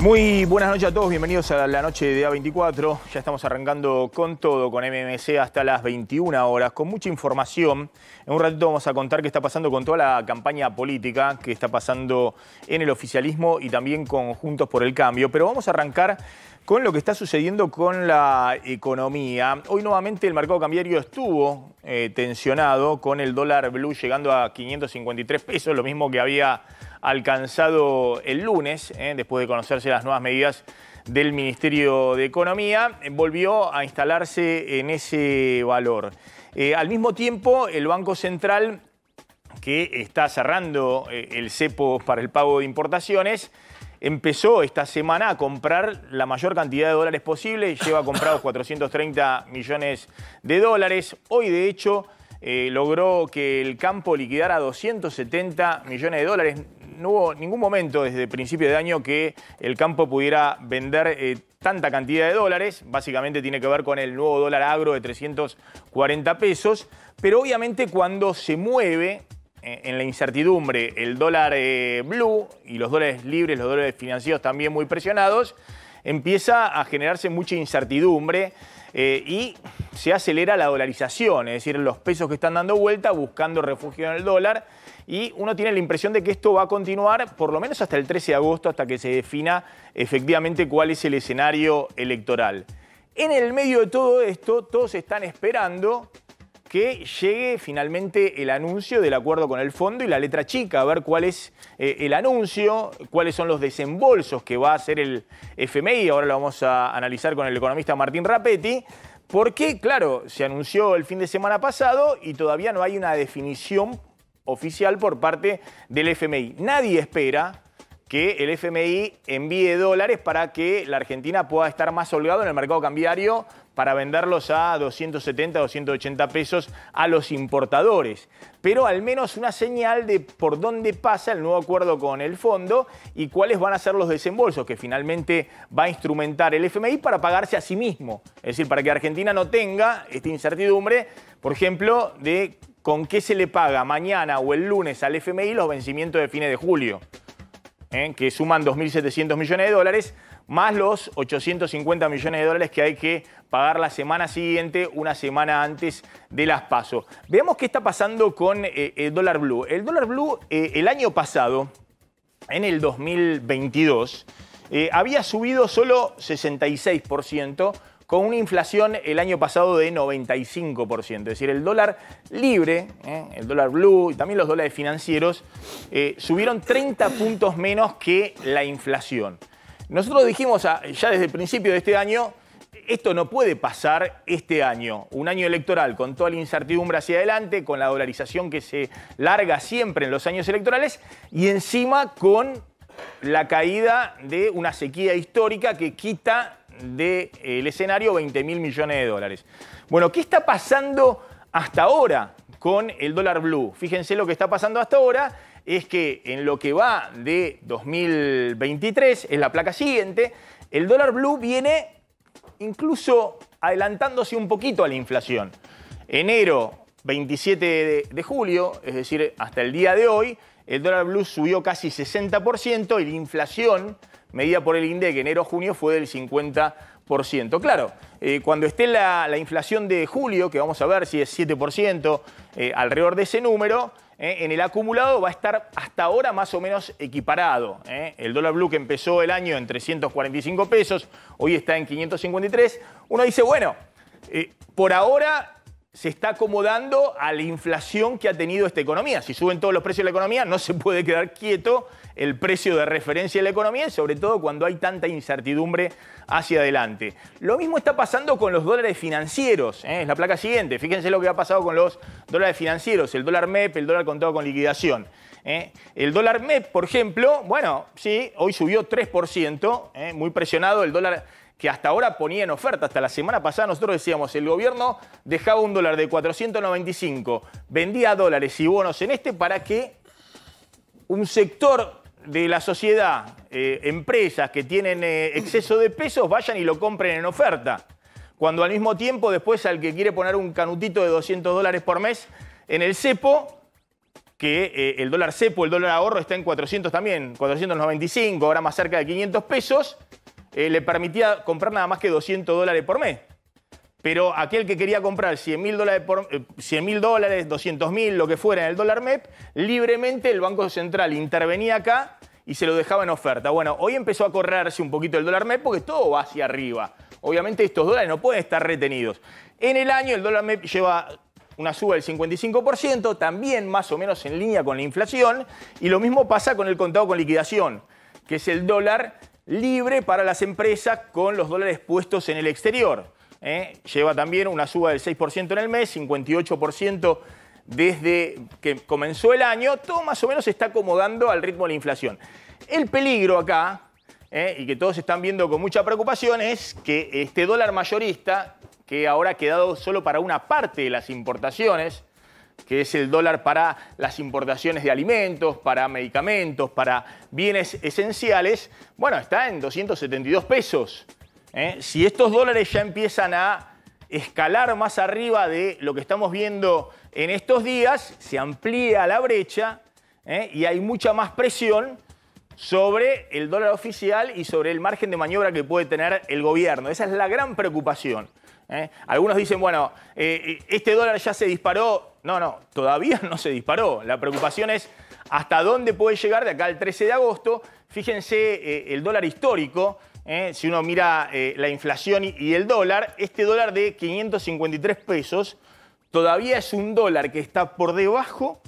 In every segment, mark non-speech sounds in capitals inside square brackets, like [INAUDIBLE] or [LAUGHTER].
Muy buenas noches a todos, bienvenidos a la noche de A24. Ya estamos arrancando con todo, con MMC hasta las 21 horas, con mucha información. En un ratito vamos a contar qué está pasando con toda la campaña política qué está pasando en el oficialismo y también con Juntos por el Cambio. Pero vamos a arrancar con lo que está sucediendo con la economía. Hoy nuevamente el mercado cambiario estuvo eh, tensionado con el dólar blue llegando a 553 pesos, lo mismo que había alcanzado el lunes, ¿eh? después de conocerse las nuevas medidas del Ministerio de Economía, volvió a instalarse en ese valor. Eh, al mismo tiempo, el Banco Central, que está cerrando eh, el cepo para el pago de importaciones, empezó esta semana a comprar la mayor cantidad de dólares posible, y lleva comprados 430 millones de dólares. Hoy, de hecho, logró que el campo liquidara 270 millones de dólares no hubo ningún momento desde principio de año que el campo pudiera vender eh, tanta cantidad de dólares. Básicamente tiene que ver con el nuevo dólar agro de 340 pesos. Pero obviamente cuando se mueve eh, en la incertidumbre el dólar eh, blue y los dólares libres, los dólares financieros también muy presionados, empieza a generarse mucha incertidumbre. Eh, y se acelera la dolarización, es decir, los pesos que están dando vuelta buscando refugio en el dólar. Y uno tiene la impresión de que esto va a continuar por lo menos hasta el 13 de agosto, hasta que se defina efectivamente cuál es el escenario electoral. En el medio de todo esto, todos están esperando que llegue finalmente el anuncio del acuerdo con el fondo y la letra chica, a ver cuál es eh, el anuncio, cuáles son los desembolsos que va a hacer el FMI, ahora lo vamos a analizar con el economista Martín Rapetti, porque, claro, se anunció el fin de semana pasado y todavía no hay una definición oficial por parte del FMI. Nadie espera, que el FMI envíe dólares para que la Argentina pueda estar más holgado en el mercado cambiario para venderlos a 270, 280 pesos a los importadores. Pero al menos una señal de por dónde pasa el nuevo acuerdo con el fondo y cuáles van a ser los desembolsos que finalmente va a instrumentar el FMI para pagarse a sí mismo. Es decir, para que Argentina no tenga esta incertidumbre, por ejemplo, de con qué se le paga mañana o el lunes al FMI los vencimientos de fines de julio. ¿eh? que suman 2.700 millones de dólares, más los 850 millones de dólares que hay que pagar la semana siguiente, una semana antes de las pasos. Veamos qué está pasando con eh, el dólar blue. El dólar blue eh, el año pasado, en el 2022, había subido solo 66% con una inflación el año pasado de 95%. Es decir, el dólar libre, ¿eh? el dólar blue y también los dólares financieros eh, subieron 30 puntos menos que la inflación. Nosotros dijimos ah, ya desde el principio de este año, esto no puede pasar este año, un año electoral con toda la incertidumbre hacia adelante, con la dolarización que se larga siempre en los años electorales y encima con la caída de una sequía histórica que quita del eh, escenario 20 mil millones de dólares. Bueno, ¿qué está pasando hasta ahora con el dólar blue? Fíjense lo que está pasando hasta ahora es que en lo que va de 2023, en la placa siguiente, el dólar blue viene incluso adelantándose un poquito a la inflación. Enero 27 de, de, julio, es decir, hasta el día de hoy, el dólar blue subió casi 60% y la inflación medida por el INDE, que enero-junio fue del 50%. Claro, eh, cuando esté la, inflación de julio, que vamos a ver si es 7%, eh, alrededor de ese número, eh, en el acumulado va a estar hasta ahora más o menos equiparado. El dólar blue que empezó el año en 345 pesos, hoy está en 553. Uno dice, bueno, por ahora se está acomodando a la inflación que ha tenido esta economía. Si suben todos los precios de la economía, no se puede quedar quieto el precio de referencia de la economía, sobre todo cuando hay tanta incertidumbre hacia adelante. Lo mismo está pasando con los dólares financieros, ¿eh? es la placa siguiente. Fíjense lo que ha pasado con los dólares financieros, el dólar MEP, el dólar contado con liquidación. ¿eh? El dólar MEP, por ejemplo, bueno, sí, hoy subió 3%, ¿eh? muy presionado el dólar que hasta ahora ponía en oferta. Hasta la semana pasada nosotros decíamos, el gobierno dejaba un dólar de 495, vendía dólares y bonos en este para que un sector de la sociedad, eh, empresas que tienen eh, exceso de pesos, vayan y lo compren en oferta. Cuando al mismo tiempo después al que quiere poner un canutito de 200 dólares por mes en el cepo, que eh, el dólar cepo, el dólar ahorro está en 400 también, 495, ahora más cerca de 500 pesos, eh, le permitía comprar nada más que 200 dólares por mes. Pero aquel que quería comprar 100 mil dólares, por, eh, dólares 200 mil, lo que fuera en el dólar MEP, libremente el Banco Central intervenía acá y se lo dejaba en oferta. Bueno, hoy empezó a correrse un poquito el dólar MEP porque todo va hacia arriba. Obviamente estos dólares no pueden estar retenidos. En el año el dólar MEP lleva una suba del 55%, también más o menos en línea con la inflación, y lo mismo pasa con el contado con liquidación, que es el dólar libre para las empresas con los dólares puestos en el exterior. ¿eh? Lleva también una suba del 6% en el mes, 58% desde que comenzó el año. Todo más o menos se está acomodando al ritmo de la inflación. El peligro acá, ¿eh? y que todos están viendo con mucha preocupación, es que este dólar mayorista, que ahora ha quedado solo para una parte de las importaciones, que es el dólar para las importaciones de alimentos, para medicamentos, para bienes esenciales, bueno, está en 272 pesos. ¿eh? Si estos dólares ya empiezan a escalar más arriba de lo que estamos viendo en estos días, se amplía la brecha ¿eh? y hay mucha más presión sobre el dólar oficial y sobre el margen de maniobra que puede tener el gobierno. Esa es la gran preocupación. ¿eh? Algunos dicen, bueno, este dólar ya se disparó no, no, todavía [LAUGHS] no se disparó. La preocupación es hasta dónde puede llegar de acá al 13 de agosto. Fíjense eh, el dólar histórico, eh, si uno mira eh, la inflación y, el dólar, este dólar de 553 pesos todavía es un dólar que está por debajo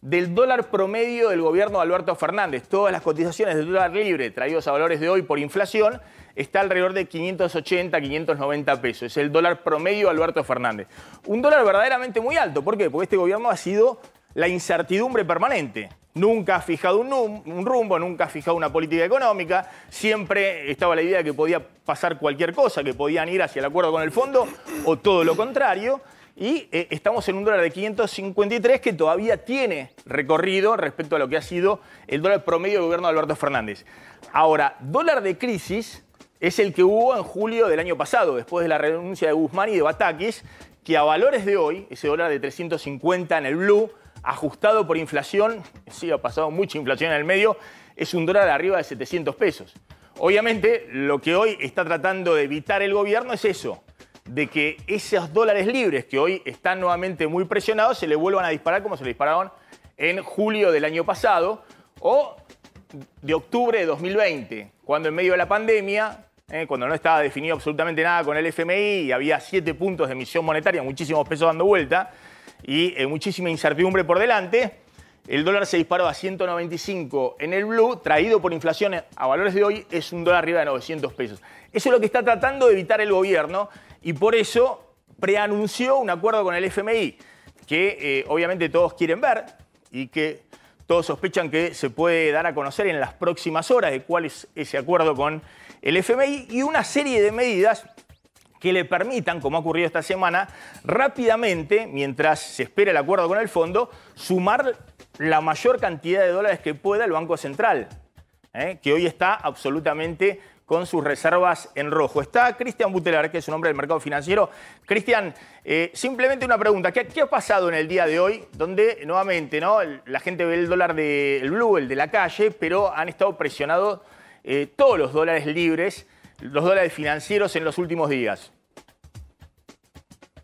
del dólar promedio del gobierno de Alberto Fernández. Todas las cotizaciones de dólar libre traídos a valores de hoy por inflación está alrededor de 580, 590 pesos. Es el dólar promedio de Alberto Fernández. Un dólar verdaderamente muy alto. ¿Por qué? Porque este gobierno ha sido la incertidumbre permanente. Nunca ha fijado un, un, rumbo, nunca ha fijado una política económica. Siempre estaba la idea de que podía pasar cualquier cosa, que podían ir hacia el acuerdo con el fondo o todo lo contrario. Y eh, estamos en un dólar de 553 que todavía tiene recorrido respecto a lo que ha sido el dólar promedio del gobierno de Alberto Fernández. Ahora, dólar de crisis es el que hubo en julio del año pasado, después de la renuncia de Guzmán y de Batakis, que a valores de hoy, ese dólar de 350 en el blue, ajustado por inflación, sí ha pasado mucha inflación en el medio, es un dólar arriba de 700 pesos. Obviamente, lo que hoy está tratando de evitar el gobierno es eso, de que esos dólares libres que hoy están nuevamente muy presionados se le vuelvan a disparar como se le dispararon en julio del año pasado o de octubre de 2020, cuando en medio de la pandemia, eh, cuando no estaba definido absolutamente nada con el FMI y había siete puntos de emisión monetaria, muchísimos pesos dando vuelta y eh, muchísima incertidumbre por delante, el dólar se disparó a 195 en el blue, traído por inflación a valores de hoy, es un dólar arriba de 900 pesos. Eso es lo que está tratando de evitar el gobierno y por eso preanunció un acuerdo con el FMI, que eh, obviamente todos quieren ver y que todos sospechan que se puede dar a conocer en las próximas horas de cuál es ese acuerdo con el FMI y una serie de medidas que le permitan, como ha ocurrido esta semana, rápidamente, mientras se espera el acuerdo con el fondo, sumar la mayor cantidad de dólares que pueda el Banco Central, ¿eh? que hoy está absolutamente con sus reservas en rojo. Está Cristian Butelar, que es un hombre del mercado financiero. Cristian, eh, simplemente una pregunta. ¿Qué, ha pasado en el día de hoy? Donde nuevamente ¿no? la gente ve el dólar del blue, el de la calle, pero han estado presionados eh, todos los dólares libres, los dólares financieros en los últimos días.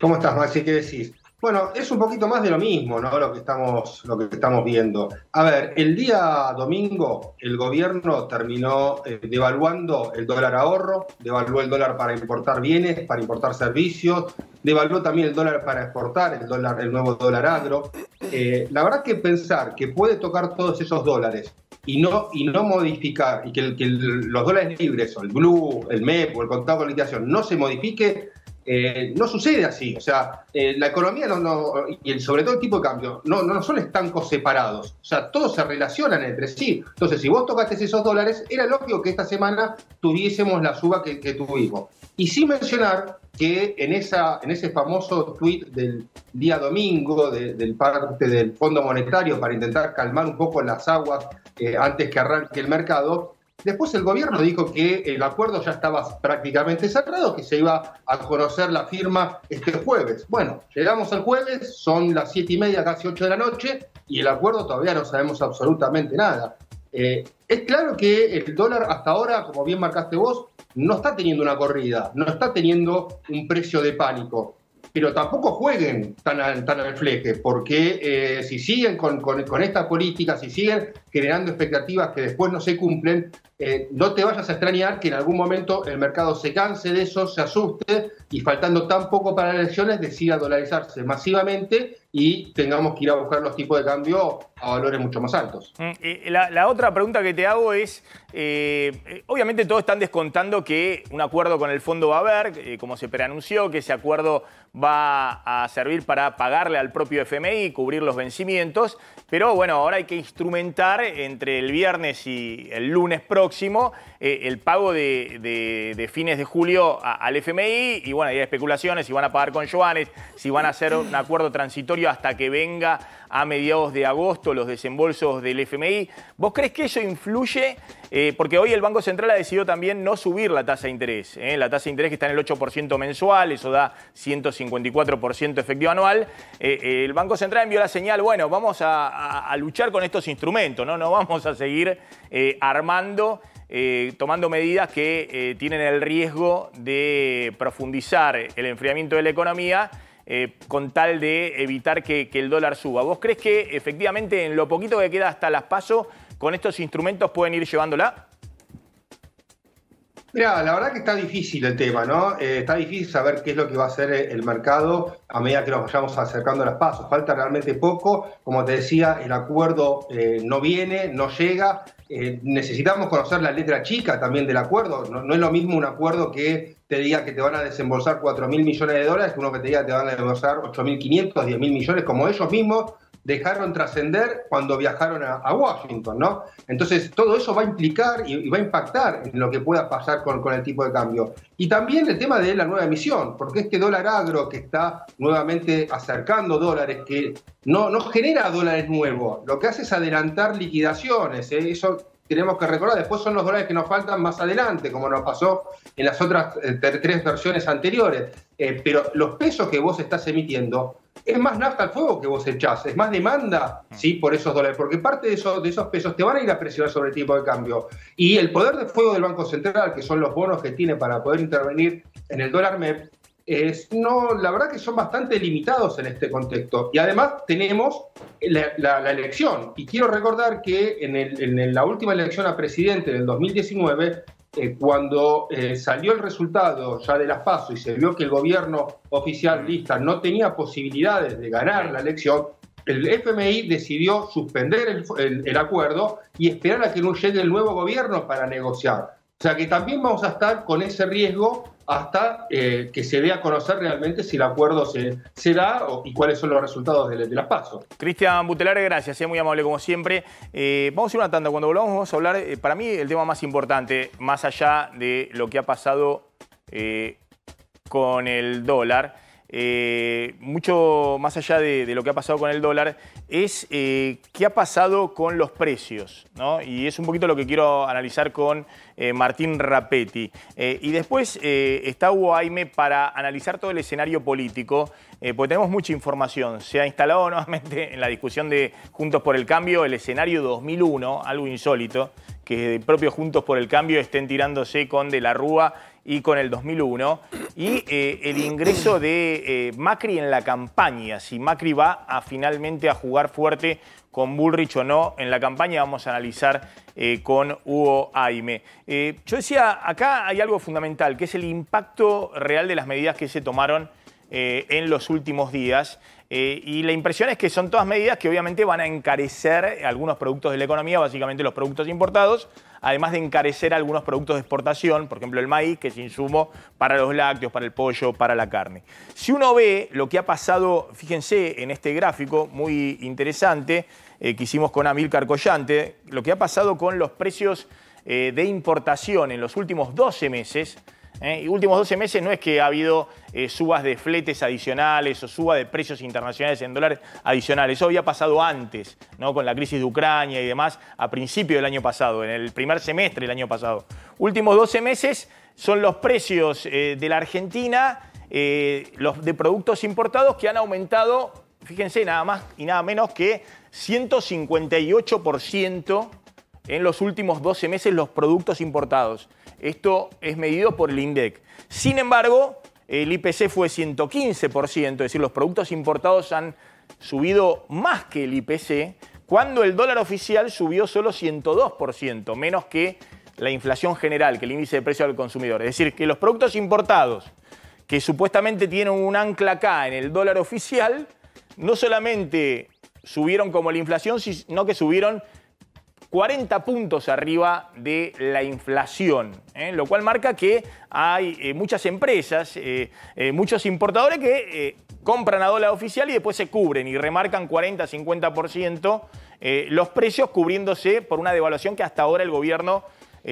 ¿Cómo estás, Maxi? ¿Qué decís? Bueno, es un poquito más de lo mismo, ¿no? Lo que estamos, lo que estamos viendo. A ver, el día domingo el gobierno terminó eh, devaluando el dólar ahorro, devaluó el dólar para importar bienes, para importar servicios, devaluó también el dólar para exportar, el dólar, el nuevo dólar agro. Eh, la verdad que pensar que puede tocar todos esos dólares y no, y no modificar, y que, los dólares libres, o el blue, el MEP o el contado de liquidación, no se modifique, eh, no sucede así, o sea, eh, la economía no, y el, sobre todo el tipo de cambio no, no son estancos separados, o sea, todos se relacionan entre sí. Entonces, si vos tocaste esos dólares, era lógico que esta semana tuviésemos la suba que, tuvimos. Y sin mencionar que en, esa, en ese famoso tweet del día domingo del parte del Fondo Monetario para intentar calmar un poco las aguas eh, antes que arranque el mercado, Después el gobierno dijo que el acuerdo ya estaba prácticamente cerrado, que se iba a conocer la firma este jueves. Bueno, llegamos al jueves, son las siete y media, casi ocho de la noche, y el acuerdo todavía no sabemos absolutamente nada. Eh, es claro que el dólar hasta ahora, como bien marcaste vos, no está teniendo una corrida, no está teniendo un precio de pánico pero tampoco jueguen tan al, tan al fleje, porque eh, si siguen con, con, esta política, si siguen generando expectativas que después no se cumplen, eh, no te vayas a extrañar que en algún momento el mercado se canse de eso, se asuste y faltando tan poco para las elecciones decida dolarizarse masivamente y tengamos que ir a buscar los tipos de cambio a valores mucho más altos. Mm, eh, la, otra pregunta que te hago es, eh, eh, obviamente todos están descontando que un acuerdo con el fondo va a haber, como se preanunció, que ese acuerdo va a servir para pagarle al propio FMI, y cubrir los vencimientos, pero bueno, ahora hay que instrumentar entre el viernes y el lunes próximo eh, el pago de, fines de julio al FMI y bueno, hay especulaciones si van a pagar con Joanes, si van a hacer un acuerdo transitorio hasta que venga a mediados de agosto los desembolsos del FMI. ¿Vos crees que eso influye? Eh, porque hoy el Banco Central ha decidido también no subir la tasa de interés. ¿eh? La tasa de interés que está en el 8% mensual, eso da 154% efectivo anual. el Banco Central envió la señal, bueno, vamos a, luchar con estos instrumentos, ¿no? No vamos a seguir armando eh, tomando medidas que eh, tienen el riesgo de profundizar el enfriamiento de la economía eh, con tal de evitar que, el dólar suba. ¿Vos crees que efectivamente en lo poquito que queda hasta las pasos, con estos instrumentos pueden ir llevándola? Mira, la verdad que está difícil el tema, ¿no? está difícil saber qué es lo que va a hacer el mercado a medida que nos vayamos acercando a las pasos. Falta realmente poco. Como te decía, el acuerdo no viene, no llega. Eh, necesitamos conocer la letra chica también del acuerdo. No, es lo mismo un acuerdo que te diga que te van a desembolsar 4.000 mil millones de dólares que uno que te diga que te van a desembolsar 8.500, 10.000 millones, como ellos mismos dejaron trascender cuando viajaron a, Washington, ¿no? Entonces, todo eso va a implicar y, va a impactar en lo que pueda pasar con, el tipo de cambio. Y también el tema de la nueva emisión, porque este dólar agro que está nuevamente acercando dólares, que no, genera dólares nuevos, lo que hace es adelantar liquidaciones, ¿eh? eso tenemos que recordar. Después son los dólares que nos faltan más adelante, como nos pasó en las otras eh, tres versiones anteriores. Eh, pero los pesos que vos estás emitiendo es más nafta al fuego que vos echás, es más demanda mm. ¿sí? por esos dólares, porque parte de esos, de esos pesos te van a ir a presionar sobre el tipo de cambio. Y el poder de fuego del Banco Central, que son los bonos que tiene para poder intervenir en el dólar MEP, es, no, la verdad que son bastante limitados en este contexto. Y además tenemos la, elección. Y quiero recordar que en, en la última elección a presidente del 2019, eh, cuando eh, salió el resultado ya de las PASO y se vio que el gobierno oficialista mm. no tenía posibilidades de ganar la elección, el FMI decidió suspender el, el acuerdo y esperar a que no llegue el nuevo gobierno para negociar. O sea que también vamos a estar con ese riesgo hasta eh, que se dé a conocer realmente si el acuerdo se, da y cuáles son los resultados de, de las Cristian Butelare, gracias, sea eh, muy amable como siempre. Eh, vamos a ir una tanda, cuando volvamos vamos a hablar, para mí el tema más importante, más allá de lo que ha pasado con el dólar, mucho más allá de lo que ha pasado con el dólar, es eh, qué ha pasado con los precios, ¿no? Y es un poquito lo que quiero analizar con eh, Martín Rapetti. Eh, y después está Hugo Aime para analizar todo el escenario político, porque tenemos mucha información. Se ha instalado [LAUGHS] nuevamente en la discusión de Juntos por el Cambio el escenario 2001, algo insólito, que propio Juntos por el Cambio estén tirándose con De la Rúa y con el 2001, y eh, el ingreso de eh, Macri en la campaña, si Macri va a finalmente a jugar fuerte con Bullrich o no en la campaña, vamos a analizar eh, con Hugo Aime. yo decía, acá hay algo fundamental, que es el impacto real de las medidas que se tomaron en los últimos días. y la impresión es que son todas medidas que obviamente van a encarecer algunos productos de la economía, básicamente los productos importados, además de encarecer algunos productos de exportación, por ejemplo el maíz, que es insumo para los lácteos, para el pollo, para la carne. Si uno ve lo que ha pasado, fíjense en este gráfico muy interesante eh, que hicimos con Amilcar Collante, lo que ha pasado con los precios eh, de importación en los últimos 12 meses, ¿eh? y últimos 12 meses no es que ha habido eh, subas de fletes adicionales o suba de precios internacionales en dólares adicionales. Eso había pasado antes, con la crisis de Ucrania y demás, a principio del año pasado, en el primer semestre del año pasado. Últimos 12 meses son los precios eh, de la Argentina los de productos importados que han aumentado, fíjense, nada más y nada menos que 158% en los últimos 12 meses los productos importados. Esto es medido por el INDEC. Sin embargo, el IPC fue 115%, es decir, los productos importados han subido más que el IPC, cuando el dólar oficial subió solo 102%, menos que la inflación general, que el índice de precio del consumidor. Es decir, que los productos importados, que supuestamente tienen un ancla acá en el dólar oficial, no solamente subieron como la inflación, sino que subieron 40 puntos arriba de la inflación, ¿eh? lo cual marca que hay eh, muchas empresas, eh, muchos importadores que compran a dólar oficial y después se cubren y remarcan 40-50% los precios cubriéndose por una devaluación que hasta ahora el gobierno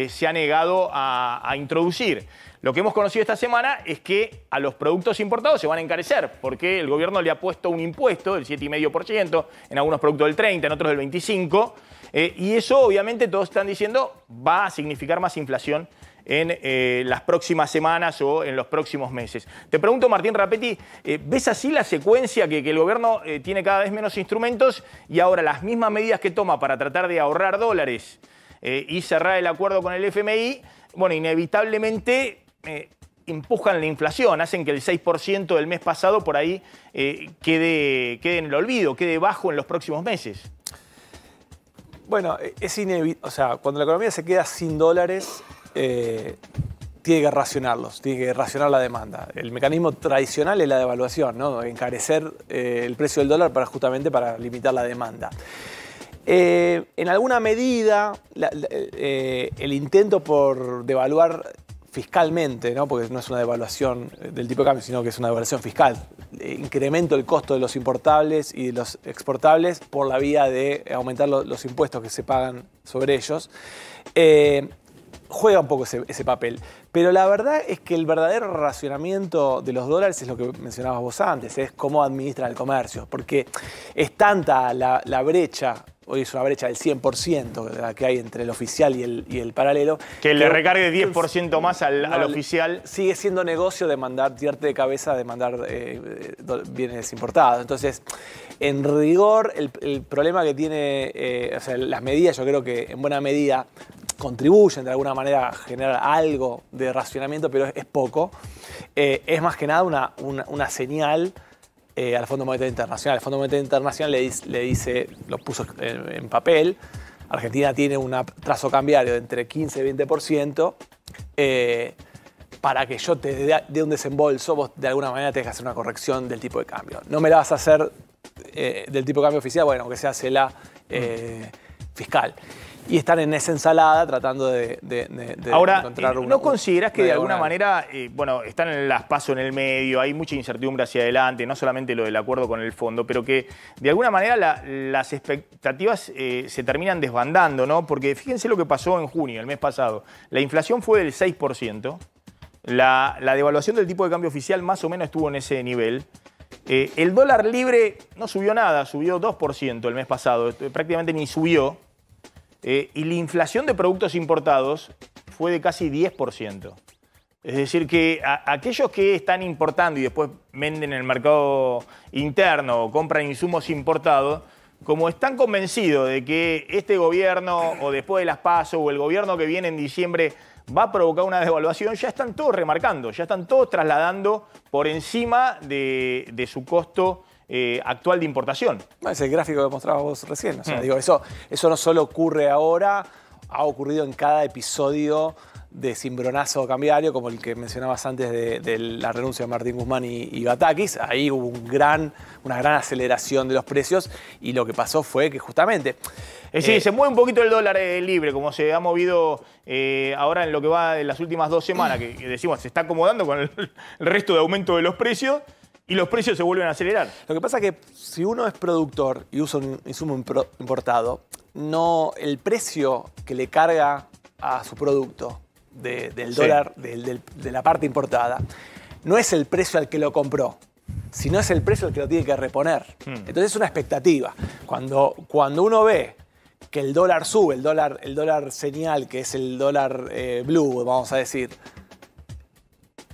se ha negado a, a introducir. Lo que hemos conocido esta semana es que a los productos importados se van a encarecer, porque el gobierno le ha puesto un impuesto del 7,5%, en algunos productos del 30, en otros del 25%, eh, y eso, obviamente, todos están diciendo, va a significar más inflación en eh, las próximas semanas o en los próximos meses. Te pregunto, Martín Rapetti, eh, ¿ves así la secuencia que, el gobierno tiene cada vez menos instrumentos y ahora las mismas medidas que toma para tratar de ahorrar dólares y cerrar el acuerdo con el FMI, bueno, inevitablemente empujan la inflación, hacen que el 6% del mes pasado por ahí quede, quede en el olvido, quede bajo en los próximos meses? Bueno, e, es inevitable. O sea, cuando la economía se queda sin dólares, eh, tiene que racionarlos, tiene que racionar la demanda. El mecanismo tradicional es la devaluación, ¿no? Encarecer eh, el precio del dólar para justamente para limitar la demanda. Eh, en alguna medida, el intento por devaluar fiscalmente, ¿no? porque no es una devaluación eh, del tipo de cambio, sino que es una devaluación fiscal. Eh, incremento el costo de los importables y de los exportables por la vía de aumentar los impuestos que se pagan sobre ellos. Eh, juega un poco ese, papel. Pero la verdad es que el verdadero racionamiento de los dólares es lo que mencionabas vos antes, es cómo administran el comercio, porque es tanta la brecha hoy es una brecha del 100% la que hay entre el oficial y el, paralelo. Que, le recargue 10% más al, oficial. Sigue siendo negocio de mandar tirarte de cabeza, de mandar eh, eh, bienes importados. Entonces, en rigor, el, problema que tiene, eh, o sea, las medidas, yo creo que en buena medida contribuyen de alguna manera a generar algo de racionamiento, pero es, poco. es más que nada una, una señal eh, al Fondo Monetario Internacional. El Fondo Monetario Internacional le, le, dice, lo puso en, papel, Argentina tiene un trazo cambiario de entre 15 y 20%, eh, para que yo te dé, un desembolso, vos de alguna manera tenés que hacer una corrección del tipo de cambio. No me la vas a hacer eh, del tipo de cambio oficial, bueno, aunque sea la fiscal y están en esa ensalada tratando de, de, Ahora, eh, ¿no consideras que de alguna manera, eh, bueno, están en las pasos en el medio, hay mucha incertidumbre hacia adelante, no solamente lo del acuerdo con el fondo, pero que de alguna manera las expectativas eh, se terminan desbandando, ¿no? Porque fíjense lo que pasó en junio, el mes pasado. La inflación fue del 6%, la, devaluación del tipo de cambio oficial más o menos estuvo en ese nivel. el dólar libre no subió nada, subió 2% el mes pasado, prácticamente ni subió. Eh, y la inflación de productos importados fue de casi 10%. Es decir, que aquellos que están importando y después venden en el mercado interno o compran insumos importados, como están convencidos de que este gobierno o después de las PASO o el gobierno que viene en diciembre va a provocar una devaluación, ya están todos remarcando, ya están todos trasladando por encima de su costo eh, actual de importación. Es el gráfico que mostrabas vos recién. Mm. digo, eso, eso no solo ocurre ahora, ha ocurrido en cada episodio de cimbronazo cambiario, como el que mencionabas antes de, la renuncia de Martín Guzmán y, Batakis. Ahí hubo un gran, una gran aceleración de los precios y lo que pasó fue que justamente... Es eh, eh, se mueve un poquito el dólar libre, como se ha movido ahora en lo que va de las últimas dos semanas, que, decimos, se está acomodando con el resto de aumento de los precios y los precios se vuelven a acelerar. Lo que pasa es que si uno es productor y usa un insumo importado, no el precio que le carga a su producto de, del dólar, de la parte importada, no es el precio al que lo compró, sino es el precio al que lo tiene que reponer. Hmm. Entonces es una expectativa. Cuando, cuando uno ve que el dólar sube, el dólar, el dólar señal, que es el dólar eh, blue, vamos a decir,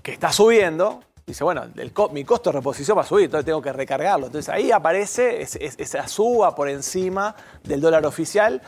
que está subiendo, dice, bueno, mi costo de reposición va a subir, entonces tengo que recargarlo. Entonces ahí aparece esa suba por encima del dólar oficial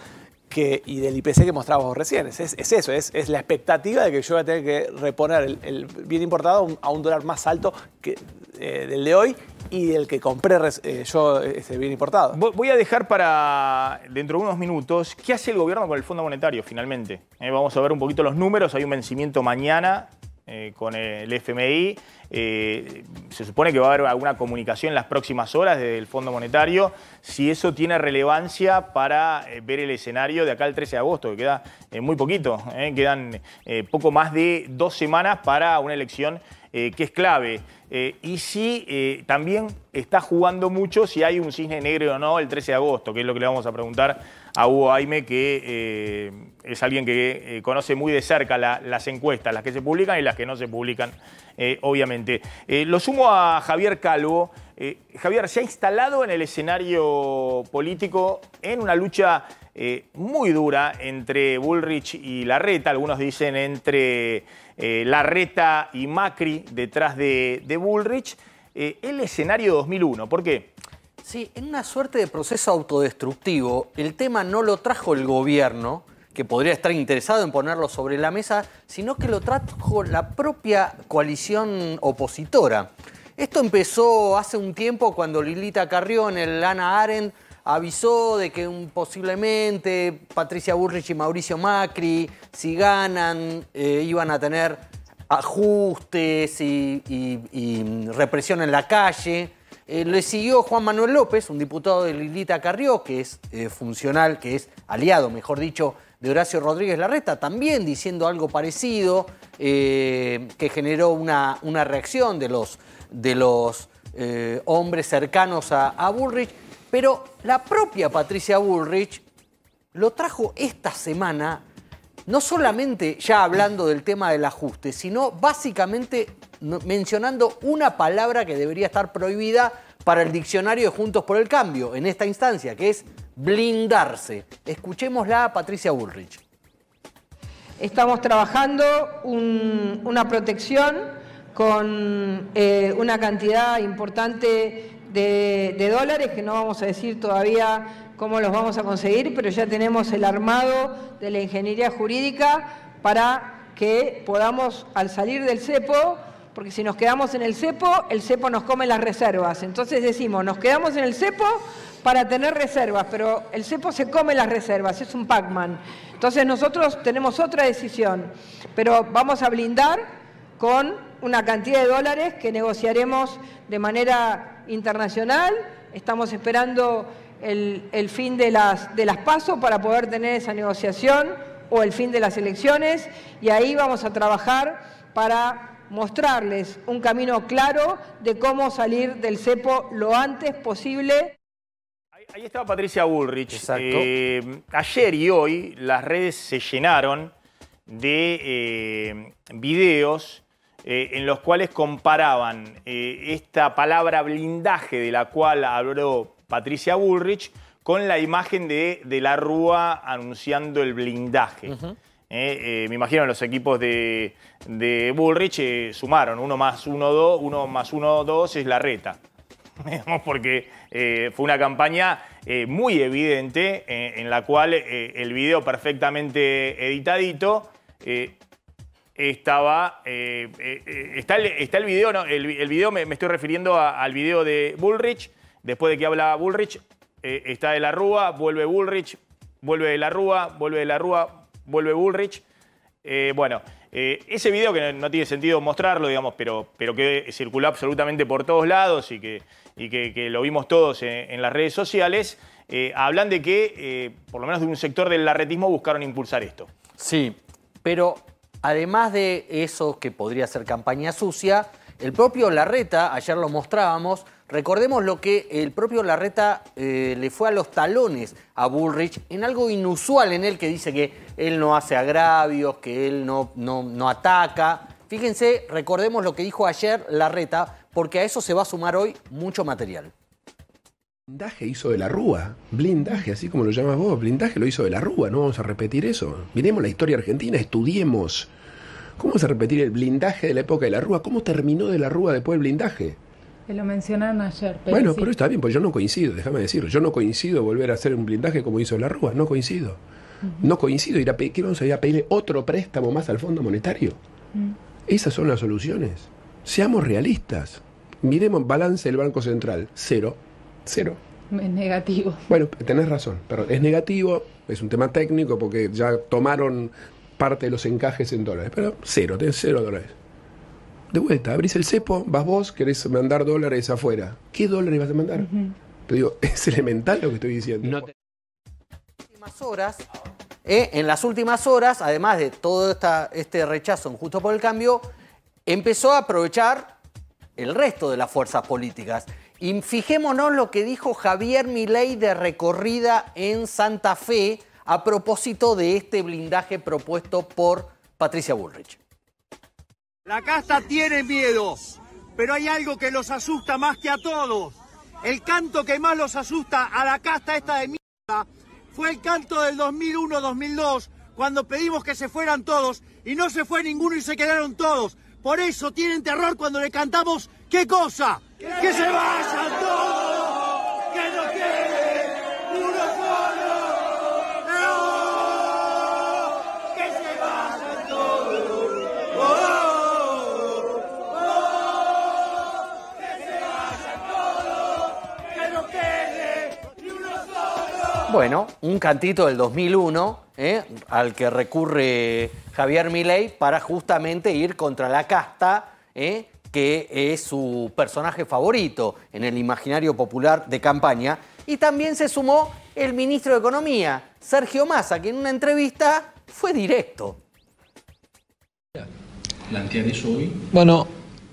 y del IPC que mostrábamos recién. Es, eso, es, la expectativa de que yo voy a tener que reponer el, bien importado a un, dólar más alto que eh, del de hoy y del que compré eh, yo ese bien importado. Voy a dejar para dentro de unos minutos qué hace el gobierno con el Fondo Monetario finalmente. Eh, vamos a ver un poquito los números, hay un vencimiento mañana eh, con el FMI. Eh, se supone que va a haber alguna comunicación en las próximas horas del el Fondo Monetario, si eso tiene relevancia para eh, ver el escenario de acá el 13 de agosto, que queda muy poquito, quedan poco más de dos semanas para una elección eh, que es clave. Eh, y si eh, también está jugando mucho si hay un cisne negro o no el 13 de agosto, que es lo que le vamos a preguntar a Hugo Aime, que es alguien que conoce muy de cerca las encuestas, las que se publican y las que no se publican, obviamente. lo sumo a Javier Calvo. Javier, se ha instalado en el escenario político en una lucha muy dura entre Bullrich y Larreta, algunos dicen entre eh, Larreta y Macri detrás de, Bullrich, eh, el escenario 2001. ¿Por qué? Sí, en una suerte de proceso autodestructivo, el tema no lo trajo el gobierno, que podría estar interesado en ponerlo sobre la mesa, sino que lo trajo la propia coalición opositora. Esto empezó hace un tiempo cuando Lilita Carrión, el Ana Arendt, avisó de que posiblemente Patricia Burrich y Mauricio Macri, si ganan, eh, iban a tener ajustes y, represión en la calle. Eh, le siguió Juan Manuel López, un diputado de Lilita Carrió, que es eh, funcional, que es aliado, mejor dicho, de Horacio Rodríguez Larreta, también diciendo algo parecido, que generó una, reacción de los, de los hombres cercanos a, a Bullrich. Pero la propia Patricia Bullrich lo trajo esta semana, no solamente ya hablando del tema del ajuste, sino básicamente mencionando una palabra que debería estar prohibida para el diccionario de Juntos por el Cambio en esta instancia, que es blindarse. Escuchémosla a Patricia Bullrich. Estamos trabajando una protección con eh, una cantidad importante de, dólares, que no vamos a decir todavía cómo los vamos a conseguir, pero ya tenemos el armado de la ingeniería jurídica para que podamos, al salir del CEPO, porque si nos quedamos en el CEPO, el CEPO nos come las reservas. Entonces decimos, nos quedamos en el CEPO para tener reservas, pero el CEPO se come las reservas, es un Pac-Man. Entonces nosotros tenemos otra decisión, pero vamos a blindar con una cantidad de dólares que negociaremos de manera internacional. Estamos esperando el, fin de las, de las pasos para poder tener esa negociación o el fin de las elecciones y ahí vamos a trabajar para mostrarles un camino claro de cómo salir del cepo lo antes posible. Ahí, estaba Patricia Bullrich. Eh, ayer y hoy las redes se llenaron de eh, videos eh, en los cuales comparaban eh, esta palabra blindaje de la cual habló Patricia Bullrich con la imagen de, de la Rúa anunciando el blindaje. Eh, me imagino los equipos de, de Bullrich sumaron, uno más uno, dos, uno más uno, dos es la reta. [LAUGHS] Porque fue una campaña muy evidente en la cual el video perfectamente editadito estaba. Eh, eh, eh, está, el, está, el, video, ¿no? El, video, me, estoy refiriendo al video de Bullrich. Después de que habla Bullrich, está de la Rúa, vuelve Bullrich, vuelve de la Rúa, vuelve de la Rúa, vuelve Bullrich. bueno, ese video que no, tiene sentido mostrarlo, digamos, pero, pero que circuló absolutamente por todos lados y que, y que, lo vimos todos en, en las redes sociales, hablan de que, por lo menos de un sector del larretismo, buscaron impulsar esto. Sí, pero Además de eso que podría ser campaña sucia, el propio Larreta, ayer lo mostrábamos, recordemos lo que el propio Larreta eh, le fue a los talones a Bullrich en algo inusual en él que dice que él no hace agravios, que él no, no, no ataca. Fíjense, recordemos lo que dijo ayer Larreta, porque a eso se va a sumar hoy mucho material. Blindaje hizo de la Rúa, blindaje, así como lo llamas vos, blindaje lo hizo de la Rúa, no vamos a repetir eso. Miremos la historia argentina, estudiemos. ¿Cómo se a repetir el blindaje de la época de la Rúa? ¿Cómo terminó de la Rúa después el blindaje? Te lo mencionaron ayer. bueno, pero está bien, pues yo no coincido, déjame decirlo. Yo no coincido volver a hacer un blindaje como hizo la Rúa, no coincido. No coincido ir a pedir, ¿qué vamos a ir a pedirle otro préstamo más al Fondo Monetario? Mm. Esas son las soluciones. Seamos realistas. Miremos balance del Banco Central, cero cero. Es negativo. Bueno, tenés razón, pero es negativo, es un tema técnico porque ya tomaron parte de los encajes en dólares, pero cero, tenés cero dólares. De vuelta, abrís el cepo, vas vos, querés mandar dólares afuera. ¿Qué dólares vas a mandar? Te digo, [LAUGHS] es elemental lo que estoy diciendo. horas, eh, en las últimas horas, además de todo esta, este rechazo Justo por el Cambio, empezó a aprovechar el resto de las fuerzas políticas. Y fijémonos lo que dijo Javier Milei de recorrida en Santa Fe a propósito de este blindaje propuesto por Patricia Bullrich. La casta tiene miedo, pero hay algo que los asusta más que a todos. El canto que más los asusta a la casta esta de mierda fue el canto del 2001-2002, cuando pedimos que se fueran todos y no se fue ninguno y se quedaron todos. Por eso tienen terror cuando le cantamos ¿Qué cosa? ¡Que, se vayan todos! ¡Que no quede uno solo! ¡No! ¡Que se vayan todos! ¡Oh! ¡Oh! ¡Que se vayan todos! ¡Que no quede ni uno solo! Bueno, un cantito del 2001 ¿eh? al que recurre Javier Milei para justamente ir contra la casta. ¿eh? que es su personaje favorito en el imaginario popular de campaña. Y también se sumó el ministro de Economía, Sergio Massa, que en una entrevista fue directo. Bueno,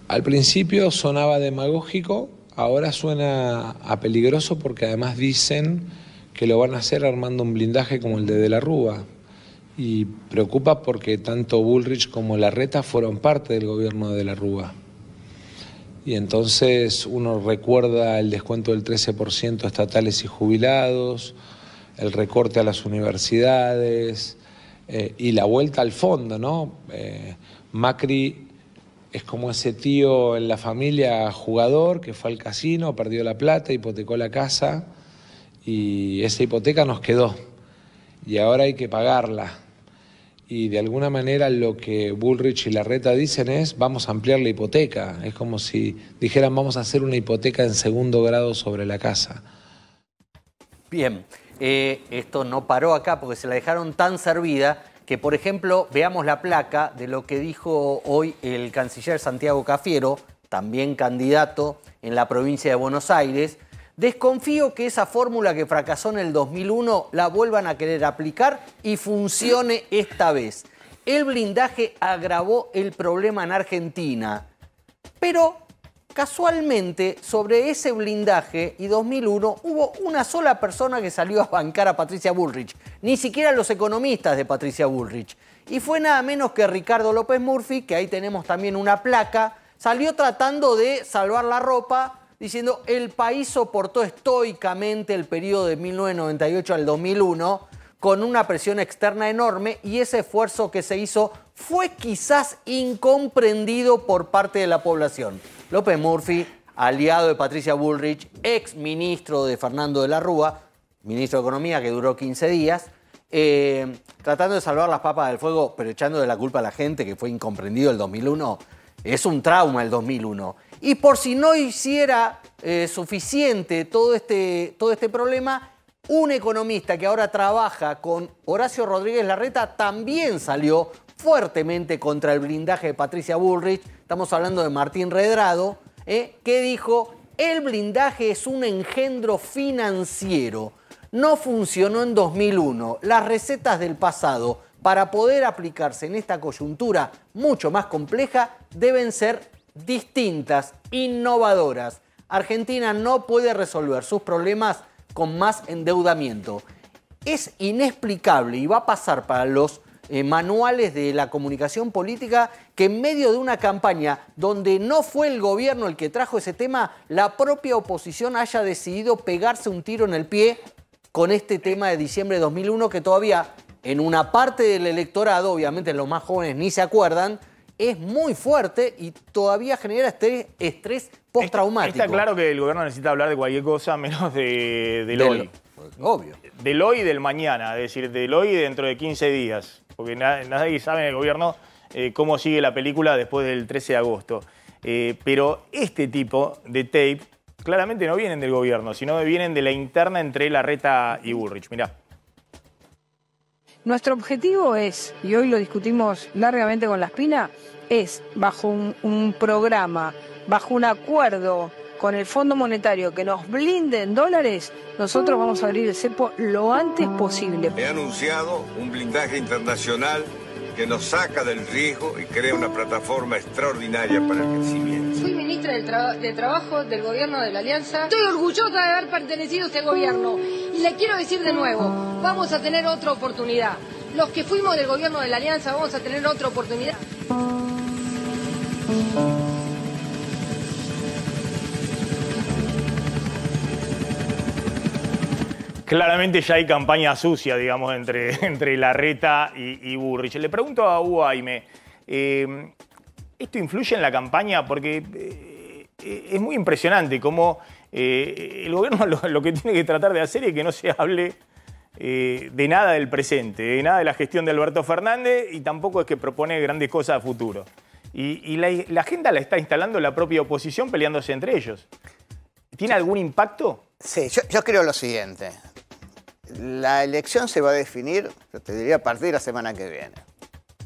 al principio sonaba demagógico, ahora suena a peligroso porque además dicen que lo van a hacer armando un blindaje como el de De la Rúa. Y preocupa porque tanto Bullrich como Larreta fueron parte del gobierno de De la Rúa y entonces uno recuerda el descuento del 13% estatales y jubilados, el recorte a las universidades eh, y la vuelta al fondo, ¿no? Eh, Macri es como ese tío en la familia jugador que fue al casino, perdió la plata, hipotecó la casa y esa hipoteca nos quedó y ahora hay que pagarla y de alguna manera lo que Bullrich y Larreta dicen es vamos a ampliar la hipoteca. Es como si dijeran vamos a hacer una hipoteca en segundo grado sobre la casa. Bien, eh, esto no paró acá porque se la dejaron tan servida que, por ejemplo, veamos la placa de lo que dijo hoy el canciller Santiago Cafiero, también candidato en la provincia de Buenos Aires, Desconfío que esa fórmula que fracasó en el 2001 la vuelvan a querer aplicar y funcione esta vez. El blindaje agravó el problema en Argentina, pero casualmente sobre ese blindaje y 2001 hubo una sola persona que salió a bancar a Patricia Bullrich, ni siquiera los economistas de Patricia Bullrich. Y fue nada menos que Ricardo López Murphy, que ahí tenemos también una placa, salió tratando de salvar la ropa diciendo, el país soportó estoicamente el periodo de 1998 al 2001 con una presión externa enorme y ese esfuerzo que se hizo fue quizás incomprendido por parte de la población. López Murphy, aliado de Patricia Bullrich, ex ministro de Fernando de la Rúa, ministro de Economía que duró 15 días, eh, tratando de salvar las papas del fuego, pero echando de la culpa a la gente que fue incomprendido el 2001. Es un trauma el 2001. Y por si no hiciera eh, suficiente todo este, todo este problema, un economista que ahora trabaja con Horacio Rodríguez Larreta también salió fuertemente contra el blindaje de Patricia Bullrich. Estamos hablando de Martín Redrado, eh, que dijo, el blindaje es un engendro financiero. No funcionó en 2001. Las recetas del pasado para poder aplicarse en esta coyuntura mucho más compleja deben ser distintas, innovadoras. Argentina no puede resolver sus problemas con más endeudamiento. Es inexplicable y va a pasar para los eh, manuales de la comunicación política que en medio de una campaña donde no fue el gobierno el que trajo ese tema, la propia oposición haya decidido pegarse un tiro en el pie con este tema de diciembre de 2001 que todavía en una parte del electorado, obviamente los más jóvenes ni se acuerdan, es muy fuerte y todavía genera estrés, estrés postraumático. Está, claro que el gobierno necesita hablar de cualquier cosa menos de, del, hoy. Obvio. Del hoy y del mañana, es decir, del hoy dentro de 15 días. Porque nadie sabe en el gobierno eh, cómo sigue la película después del 13 de agosto. Eh, pero este tipo de tape claramente no vienen del gobierno, sino vienen de la interna entre la reta y Bullrich. Mirá. Nuestro objetivo es, y hoy lo discutimos largamente con la espina, es bajo un, programa, bajo un acuerdo con el Fondo Monetario que nos blinden dólares, nosotros vamos a abrir el cepo lo antes posible. He anunciado un blindaje internacional que nos saca del riesgo y crea una plataforma extraordinaria para el crecimiento. Fui ministra de, Trabajo del gobierno de la Alianza. Estoy orgullosa de haber pertenecido a este gobierno. Y le quiero decir de nuevo, vamos a tener otra oportunidad. Los que fuimos del gobierno de la Alianza vamos a tener otra oportunidad. Claramente ya hay campaña sucia, digamos, entre, [LAUGHS] entre Larreta y, y Burrich. Le pregunto a Hugo Aime, eh, ¿esto influye en la campaña? Porque eh, eh, es muy impresionante cómo el gobierno [LAUGHS] lo, que tiene que tratar de hacer es que no se hable de nada del presente, de nada de la gestión de Alberto Fernández y tampoco es que propone grandes cosas a futuro. Y, la, agenda la está instalando la propia oposición peleándose entre ellos. ¿Tiene algún impacto? Sí, yo, creo lo siguiente. La elección se va a definir, yo te diría, a partir de la semana que viene.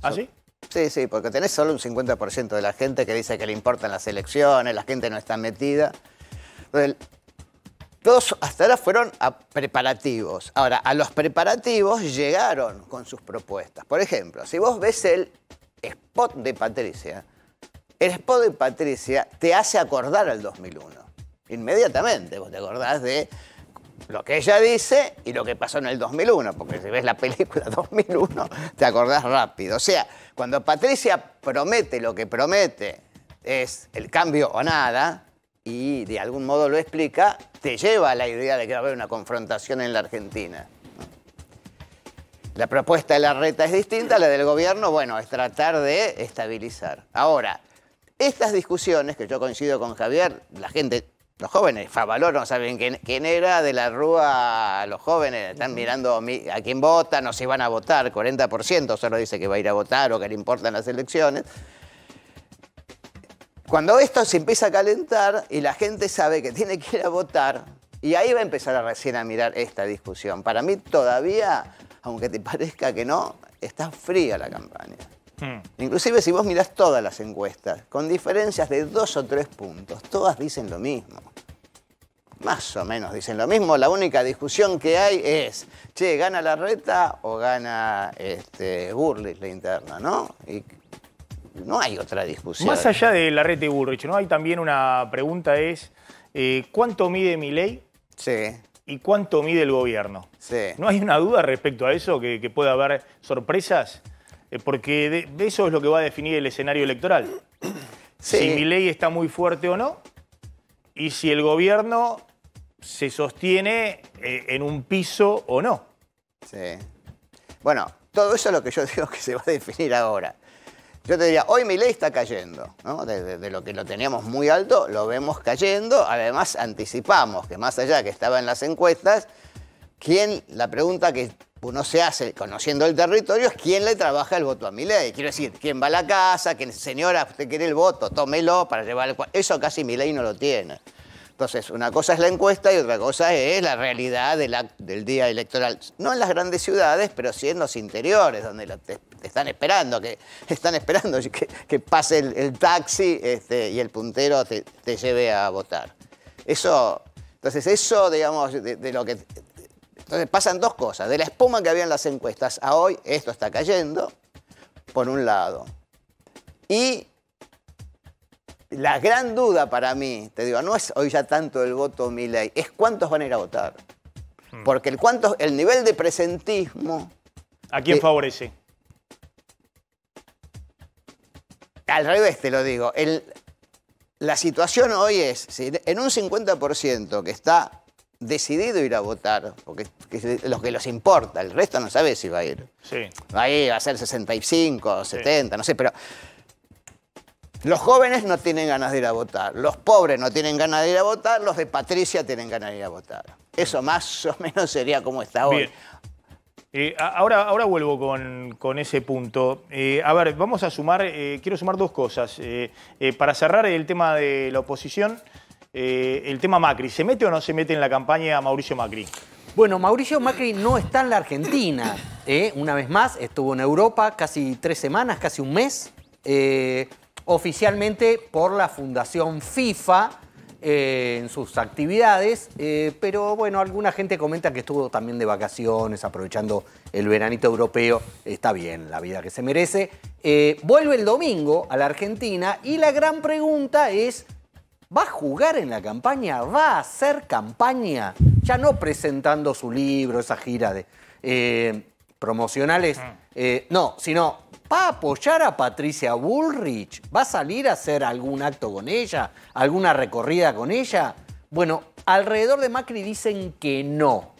¿Ah, sí? Sí, sí, porque tenés solo un 50% de la gente que dice que le importan las elecciones, la gente no está metida. todos hasta ahora fueron a preparativos. Ahora, a los preparativos llegaron con sus propuestas. Por ejemplo, si vos ves el spot de Patricia, el spot de Patricia te hace acordar al 2001. Inmediatamente, vos te acordás de lo que ella dice y lo que pasó en el 2001, porque si ves la película 2001 [LAUGHS] te acordás rápido. O sea, cuando Patricia promete lo que promete es el cambio o nada, y de algún modo lo explica, te lleva a la idea de que va a haber una confrontación en la Argentina. La propuesta de la reta es distinta, la del gobierno, bueno, es tratar de estabilizar. Ahora, estas discusiones, que yo coincido con Javier, la gente los jóvenes, Favalor no saben quién, era, de la Rúa, los jóvenes están mirando a quién votan o si van a votar, 40% solo dice que va a ir a votar o que le importan las elecciones. Cuando esto se empieza a calentar y la gente sabe que tiene que ir a votar, y ahí va a empezar a recién a mirar esta discusión. Para mí todavía, aunque te parezca que no, está fría la campaña. Hmm. Inclusive si vos mirás todas las encuestas, con diferencias de dos o tres puntos, todas dicen lo mismo. Más o menos dicen lo mismo, la única discusión que hay es, che, ¿gana la reta o gana este, la interna, no? Y no hay otra discusión. Más allá de la reta y Burrich, ¿no? Hay también una pregunta es, eh, ¿cuánto mide mi ley? Sí y cuánto mide el gobierno. Sí. ¿No hay una duda respecto a eso, que, que pueda haber sorpresas? Eh, porque eso es lo que va a definir el escenario electoral. Si mi ley está muy fuerte o no, y si el gobierno se sostiene eh, en un piso o no. Sí. Bueno, todo eso es lo que yo [LAUGHS] digo que se va a definir ahora. Yo te diría, hoy mi ley está cayendo, ¿no? Desde de lo que lo teníamos muy alto, lo vemos cayendo. Además, anticipamos que más allá que estaba en las encuestas, ¿quién, la pregunta que uno se hace, conociendo el territorio, es quién le trabaja el voto a ley. Quiero decir, quién va a la casa, señora, usted quiere el voto, tómelo para llevar Eso casi ley no lo tiene. Entonces, una cosa es la encuesta y otra cosa es la realidad del, día electoral. No en las grandes ciudades, pero sí en los interiores, donde te, están esperando, que están esperando [LAUGHS] que, pase el, taxi este, y el puntero te, lleve a votar. Eso entonces eso, digamos, de, lo que entonces pasan dos cosas. De la espuma que había en las encuestas a hoy, esto está cayendo, por un lado. Y la gran duda para mí, te digo, no es hoy ya tanto el voto mi ley, es cuántos van a ir a votar. Hmm. Porque el, el nivel de presentismo... ¿A quién favorece? Al revés te lo digo. la situación hoy es, en un 50% que está decidido ir a votar, porque es lo que los importa, el resto no sabe si va a ir. Sí. Va a ir, va a ser 65, 70, no sé, pero los jóvenes no tienen ganas de ir a votar, los pobres no tienen ganas de ir a votar, los de Patricia tienen ganas de ir a votar. Eso mm. más o menos sería como está hoy. Eh, ahora, ahora vuelvo con, ese punto. Eh, a ver, vamos a sumar, eh, quiero sumar dos cosas. para cerrar el tema de la oposición, eh, el tema Macri. ¿Se mete o no se mete en la campaña a Mauricio Macri? Bueno, Mauricio Macri no está en la Argentina. ¿eh? Una vez más, estuvo en Europa casi tres semanas, casi un mes, eh, oficialmente por la Fundación FIFA en sus actividades, pero bueno, alguna gente comenta que estuvo también de vacaciones, aprovechando el veranito europeo. Está bien, la vida que se merece. vuelve el domingo a la Argentina y la gran pregunta es va a jugar en la campaña, va a hacer campaña, ya no presentando su libro, esa gira de eh, promocionales, mm. eh, no, sino va a apoyar a Patricia Bullrich, va a salir a hacer algún acto con ella, alguna recorrida con ella. Bueno, alrededor de Macri dicen que no.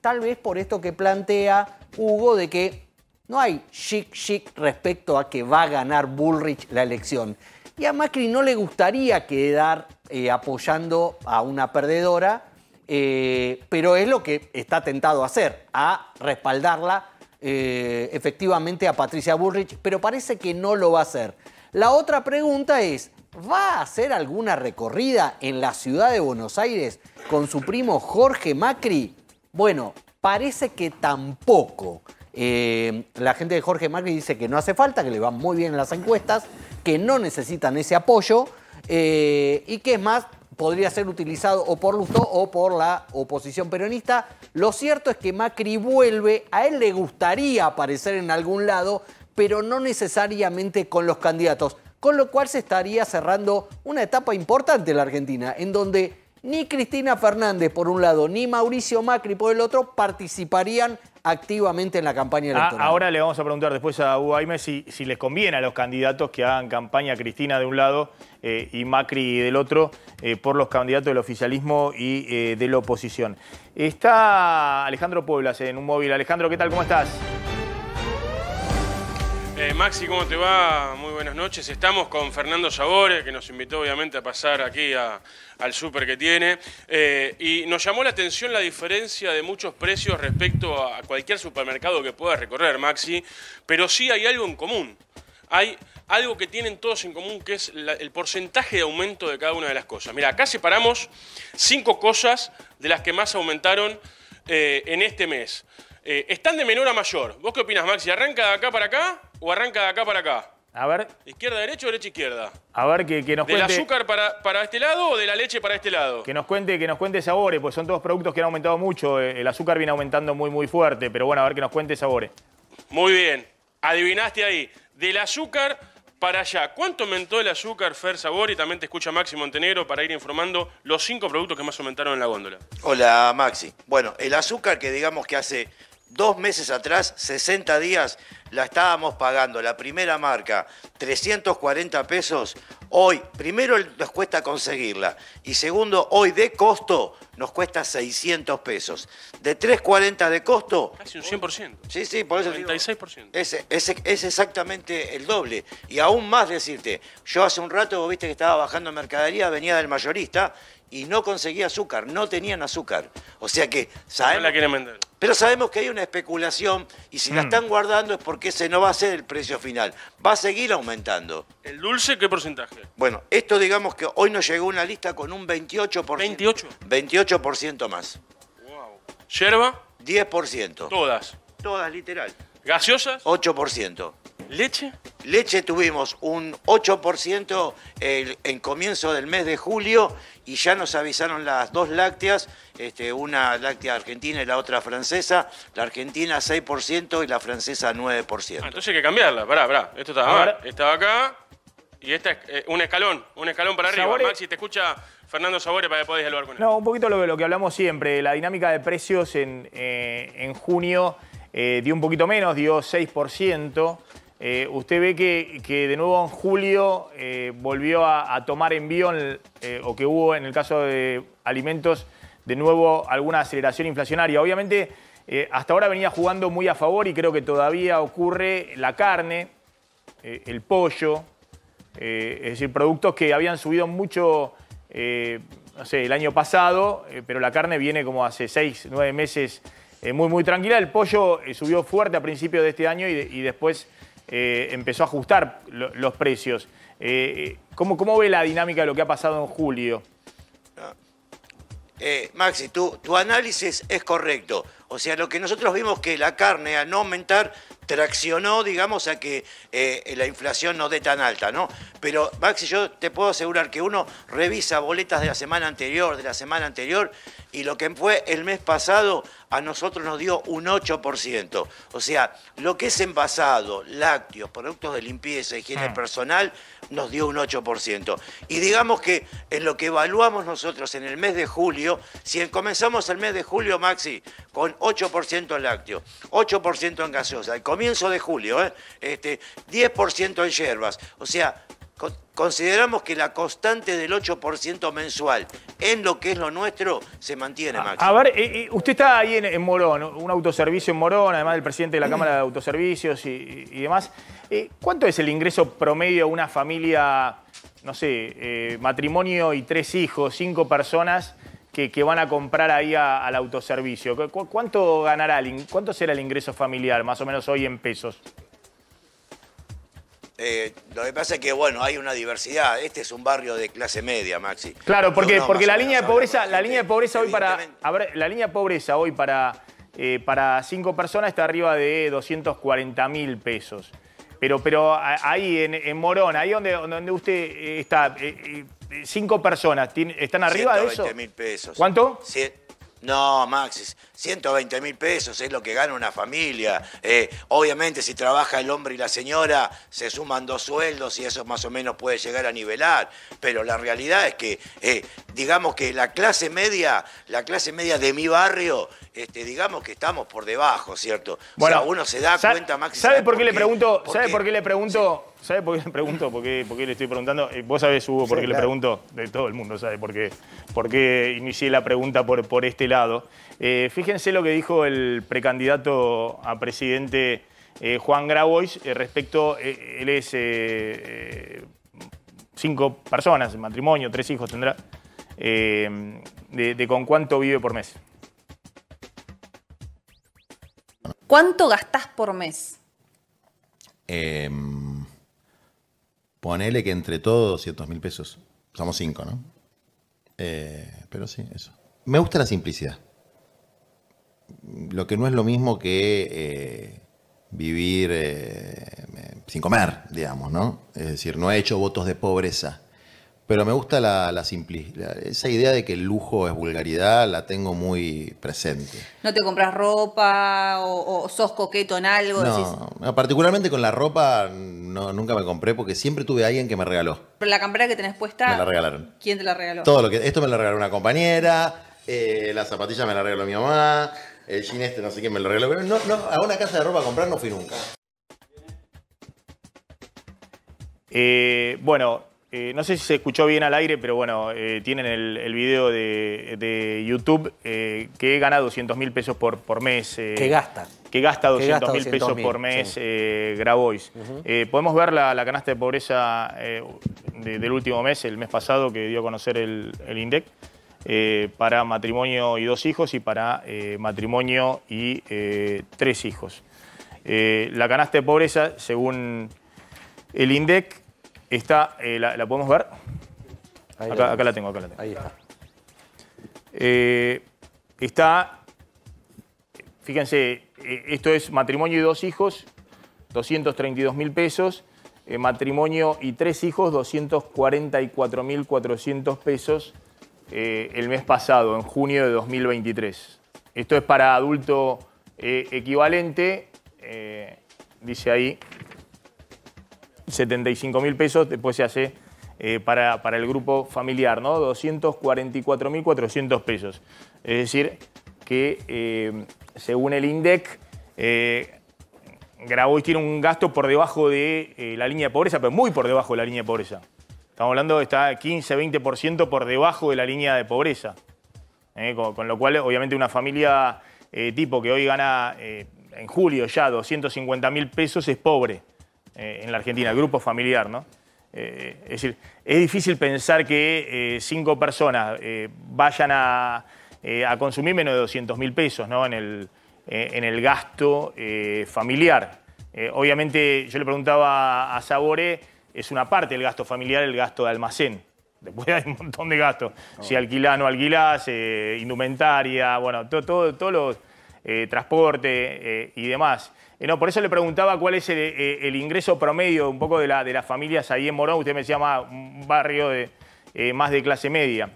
Tal vez por esto que plantea Hugo de que no hay chic chic respecto a que va a ganar Bullrich la elección. Y a Macri no le gustaría quedar eh, apoyando a una perdedora, eh, pero es lo que está tentado a hacer, a respaldarla eh, efectivamente a Patricia Bullrich, pero parece que no lo va a hacer. La otra pregunta es, ¿va a hacer alguna recorrida en la ciudad de Buenos Aires con su primo Jorge Macri? Bueno, parece que tampoco. la gente de Jorge Macri dice que no hace falta, que le van muy bien las encuestas que no necesitan ese apoyo eh, y que es más, podría ser utilizado o por luto o por la oposición peronista. Lo cierto es que Macri vuelve, a él le gustaría aparecer en algún lado, pero no necesariamente con los candidatos. Con lo cual se estaría cerrando una etapa importante en la Argentina, en donde ni Cristina Fernández por un lado, ni Mauricio Macri por el otro participarían activamente en la campaña ah, electoral. ahora le vamos a preguntar después a Hugo Aime si, les conviene a los candidatos que hagan campaña Cristina de un lado eh, y Macri del otro eh, por los candidatos del oficialismo y eh, de la oposición. Está Alejandro Pueblas en un móvil. Alejandro, ¿qué tal? ¿Cómo estás? Eh, Maxi, ¿cómo te va? Muy buenas noches. Estamos con Fernando Sabores, que nos invitó obviamente a pasar aquí al súper que tiene. Eh, y nos llamó la atención la diferencia de muchos precios respecto a cualquier supermercado que pueda recorrer, Maxi. Pero sí hay algo en común. Hay algo que tienen todos en común, que es el porcentaje de aumento de cada una de las cosas. Mira, acá separamos cinco cosas de las que más aumentaron eh, en este mes. están de menor a mayor. ¿Vos qué opinas, Maxi? ¿Arranca de acá para acá? o arranca de acá para acá? A ver. ¿Izquierda, derecha o derecha, izquierda? A ver, que, nos cuente. ¿Del azúcar para, para, este lado o de la leche para este lado? Que nos cuente, que nos cuente sabores, pues son todos productos que han aumentado mucho. Eh, el azúcar viene aumentando muy, muy fuerte, pero bueno, a ver que nos cuente sabores. Muy bien. Adivinaste ahí. Del azúcar para allá. ¿Cuánto aumentó el azúcar, Fer Sabor? Y también te escucha Maxi Montenegro para ir informando los cinco productos que más aumentaron en la góndola. Hola, Maxi. Bueno, el azúcar que digamos que hace dos meses atrás, 60 días, la estábamos pagando, la primera marca, 340 pesos. Hoy, primero nos cuesta conseguirla y segundo, hoy de costo nos cuesta 600 pesos. De 340 de costo... Casi un 100%. Sí, sí, por eso... 36%. Es, exactamente el doble. Y aún más decirte, yo hace un rato, viste que estaba bajando mercadería, venía del mayorista y no conseguía azúcar, no tenían azúcar. O sea que sabemos, la quieren vender. Pero sabemos que hay una especulación y si la mm. están guardando es porque ese no va a ser el precio final. Va a seguir aumentando. ¿El dulce qué porcentaje? Bueno, esto digamos que hoy nos llegó una lista con un 28%. ¿28? 28% más. Wow. ¿Yerba? 10%. Todas. Todas, literal. ¿Gaseosas? 8%. ¿Leche? Leche tuvimos un 8% en comienzo del mes de julio y ya nos avisaron las dos lácteas, este, una láctea argentina y la otra francesa, la argentina 6% y la francesa 9%. Ah, entonces hay que cambiarla, pará, pará, esto estaba, acá y esta es eh, un escalón, un escalón para arriba. Maxi, te escucha Fernando Sabore para que podés hablar con él. No, un poquito lo, lo que hablamos siempre, la dinámica de precios en, eh, en junio eh, dio un poquito menos, dio 6%. Eh, usted ve que, de nuevo en julio eh, volvió a, tomar envío, o que hubo en el caso de alimentos, de nuevo alguna aceleración inflacionaria. Obviamente, hasta ahora venía jugando muy a favor y creo que todavía ocurre la carne, el pollo, es decir, productos que habían subido mucho no sé, el año pasado, pero la carne viene como hace 6, 9 meses eh, muy, muy tranquila. El pollo eh, subió fuerte a principios de este año y, después eh, empezó a ajustar los precios. ¿cómo, ¿cómo, ve la dinámica de lo que ha pasado en julio? Maxi, tu, tu análisis es correcto. O sea, lo que nosotros vimos que la carne, al no aumentar, traccionó, digamos, a que eh, la inflación no dé tan alta, ¿no? Pero, Maxi, yo te puedo asegurar que uno revisa boletas de la semana anterior, de la semana anterior, y lo que fue el mes pasado a nosotros nos dio un 8%. O sea, lo que es envasado, lácteos, productos de limpieza, higiene mm. personal, nos dio un 8%. Y digamos que en lo que evaluamos nosotros en el mes de julio, si comenzamos el mes de julio, Maxi, con 8% en lácteo, 8% en gaseosa, y comienzo de julio, ¿eh? este, 10% en hierbas. O sea, consideramos que la constante del 8% mensual en lo que es lo nuestro se mantiene, ah, Max. A ver, eh, eh, usted está ahí en, Morón, un autoservicio en Morón, además del presidente de la Cámara de Autoservicios y, demás. ¿Cuánto es el ingreso promedio de una familia, no sé, matrimonio y tres hijos, cinco personas? que, van a comprar ahí al autoservicio. ¿Cuánto ganará, cuánto será el ingreso familiar, más o menos hoy en pesos? Eh, lo que pasa es que, bueno, hay una diversidad. Este es un barrio de clase media, Maxi. Claro, porque, porque la, línea pobreza, la, línea de pobreza, hoy para, la línea pobreza hoy para, para cinco personas está arriba de 240 mil pesos. Pero, pero ahí en, Morón, ahí donde, donde usted eh, está, eh, cinco personas, ¿están arriba de eso? 120 mil pesos. ¿Cuánto? No, Maxis, 120 mil pesos es lo que gana una familia. Eh, obviamente, si trabaja el hombre y la señora, se suman dos sueldos y eso más o menos puede llegar a nivelar. Pero la realidad es que, eh, digamos que la clase media, la clase media de mi barrio, este, digamos que estamos por debajo, ¿cierto? Bueno, o sea, uno se da cuenta, Maxis. ¿Sabe por qué, le pregunto? ¿Sabe por qué le pregunto? ¿Sabe por qué le pregunto? ¿Por qué, por le estoy preguntando? Eh, Vos sabés, Hugo, por qué le pregunto. De todo el mundo sabe por qué, por qué inicié la pregunta por, por este lado. Eh, fíjense lo que dijo el precandidato a presidente eh, Juan Grabois respecto, él es cinco personas, matrimonio, tres hijos tendrá, de, con cuánto vive por mes. ¿Cuánto gastás por mes? Eh, Ponele que entre todos 200 mil pesos. Somos cinco, ¿no? Eh, pero sí, eso. Me gusta la simplicidad. Lo que no es lo mismo que eh, vivir eh, sin comer, digamos, ¿no? Es decir, no he hecho votos de pobreza. Pero me gusta la, simplicidad. Esa idea de que el lujo es vulgaridad la tengo muy presente. ¿No te compras ropa o, sos coqueto en algo? No, particularmente con la ropa no, nunca me compré porque siempre tuve a alguien que me regaló. Pero la campera que tenés puesta. Me la regalaron. ¿Quién te la regaló? Todo lo que. Esto me la regaló una compañera, eh, la zapatilla me la regaló mi mamá, el jean este no sé quién me lo regaló. No, a una casa de ropa a comprar no fui nunca. Eh, bueno, eh, no sé si se escuchó bien al aire, pero bueno, eh, tienen el, video de, YouTube que que gana 200 mil pesos por, por mes. ¿Qué gastan que gasta 200 mil pesos por mes eh, Grabois. Eh, podemos ver la, canasta de pobreza eh, del último mes, el mes pasado, que dio a conocer el, INDEC, para matrimonio y dos hijos y para matrimonio y tres hijos. la canasta de pobreza, según el INDEC, está, la, podemos ver? acá, acá la tengo, acá la tengo. Ahí está. está, fíjense, eh, esto es matrimonio y dos hijos, 232 mil pesos. Eh, matrimonio y tres hijos, 244 mil 400 pesos eh, el mes pasado, en junio de 2023. Esto es para adulto equivalente, dice ahí, 75 mil pesos, después se hace para, el grupo familiar, ¿no? 244.400 pesos. Es decir, que según el INDEC, eh, Grabois tiene un gasto por debajo de eh, la línea de pobreza, pero muy por debajo de la línea de pobreza. Estamos hablando de está 15-20% por debajo de la línea de pobreza. Eh, con, lo cual, obviamente, una familia eh, tipo que hoy gana en julio ya 250 mil pesos es pobre en la Argentina, grupo familiar, ¿no? es decir, es difícil pensar que cinco personas vayan a, eh, a consumir menos de 200 mil pesos ¿no? en, el, eh, gasto eh, familiar. obviamente, yo le preguntaba a Sabore, es una parte del gasto familiar el gasto de almacén. Después [LAUGHS] hay un montón de gastos. Si alquilás, no alquilás, indumentaria, bueno, todo, todo, los transporte y demás. no, por eso le preguntaba cuál es el, ingreso promedio un poco de, la, de las familias ahí en Morón. Usted me decía un barrio de, más de clase media.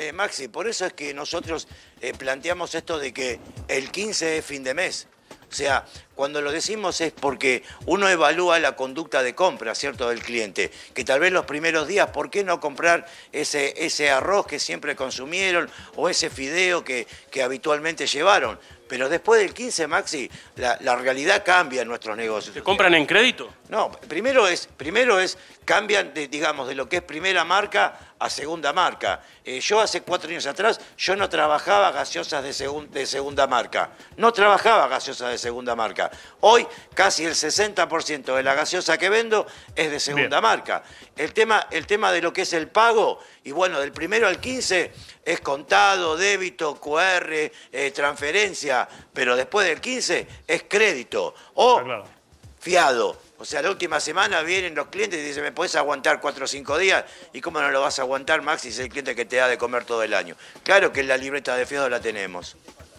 Eh, Maxi, por eso es que nosotros eh, planteamos esto de que el 15 es fin de mes. O sea, cuando lo decimos es porque uno evalúa la conducta de compra, ¿cierto?, del cliente. Que tal vez los primeros días, ¿por qué no comprar ese, ese arroz que siempre consumieron o ese fideo que, que habitualmente llevaron? Pero después del 15, Maxi, la, realidad cambia en nuestros negocios. ¿Se compran en crédito? No, primero es, primero es cambian, digamos, de lo que es primera marca a segunda marca. Eh, yo hace cuatro años atrás, yo no trabajaba gaseosas de, de segunda marca. No trabajaba gaseosas de segunda marca. Hoy casi el 60% de la gaseosa que vendo es de segunda marca. El tema, el tema de lo que es el pago, y bueno, del primero al 15 es contado, débito, QR, eh, transferencia, pero después del 15 es crédito o fiado o sea, la última semana vienen los clientes y dicen, ¿me puedes aguantar cuatro o cinco días? ¿Y cómo no lo vas a aguantar, Max, si es el cliente que te da de comer todo el año? Claro que la libreta de fiado la tenemos.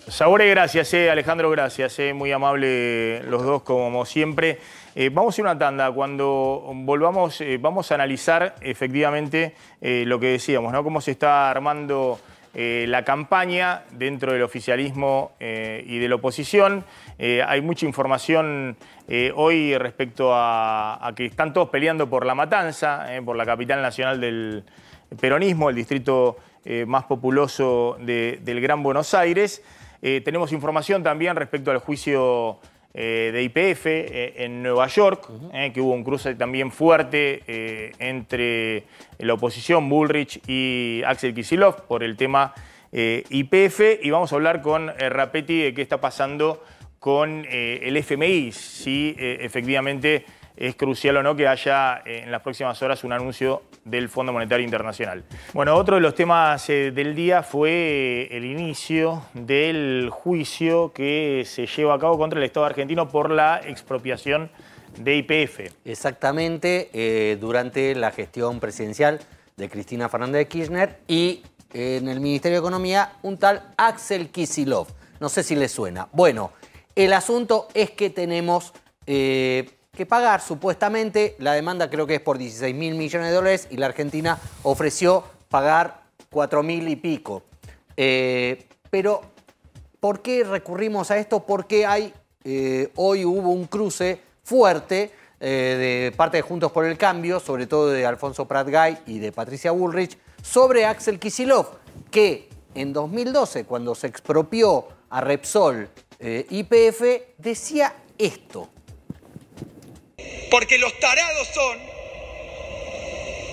Sabore, gracias, eh, Alejandro, gracias. Eh, muy amable los dos, como siempre. Eh, vamos a ir una tanda. Cuando volvamos, vamos a analizar efectivamente lo que decíamos, ¿no? Cómo se está armando eh, la campaña dentro del oficialismo eh, y de la oposición. Eh, hay mucha información hoy respecto a, que están todos peleando por la matanza, por la capital nacional del peronismo, el distrito más populoso del Gran Buenos Aires. tenemos información también respecto al juicio eh, de IPF eh, en Nueva York, eh, que hubo un cruce también fuerte entre la oposición Bullrich y Axel Kisilov por el tema IPF. y vamos a hablar con Rapetti de qué está pasando con el FMI, si efectivamente es crucial o no que haya eh, en las próximas horas un anuncio del Fondo Monetario Internacional. Bueno, otro de los temas eh, del día fue eh, el inicio del juicio que se lleva a cabo contra el Estado argentino por la expropiación de IPF. Exactamente, durante la gestión presidencial de Cristina Fernández de Kirchner y en el Ministerio de Economía un tal Axel Kisilov. No sé si le suena. Bueno, el asunto es que tenemos que pagar supuestamente, la demanda creo que es por 16 mil millones de dólares y la Argentina ofreció pagar 4 mil y pico. Eh, pero, ¿por qué recurrimos a esto? Porque hay, eh, hoy hubo un cruce fuerte eh, de parte de Juntos por el Cambio, sobre todo de Alfonso Pratgay y de Patricia Bullrich, sobre Axel Kisilov, que en 2012, cuando se expropió a Repsol IPF, decía esto. Porque los tarados son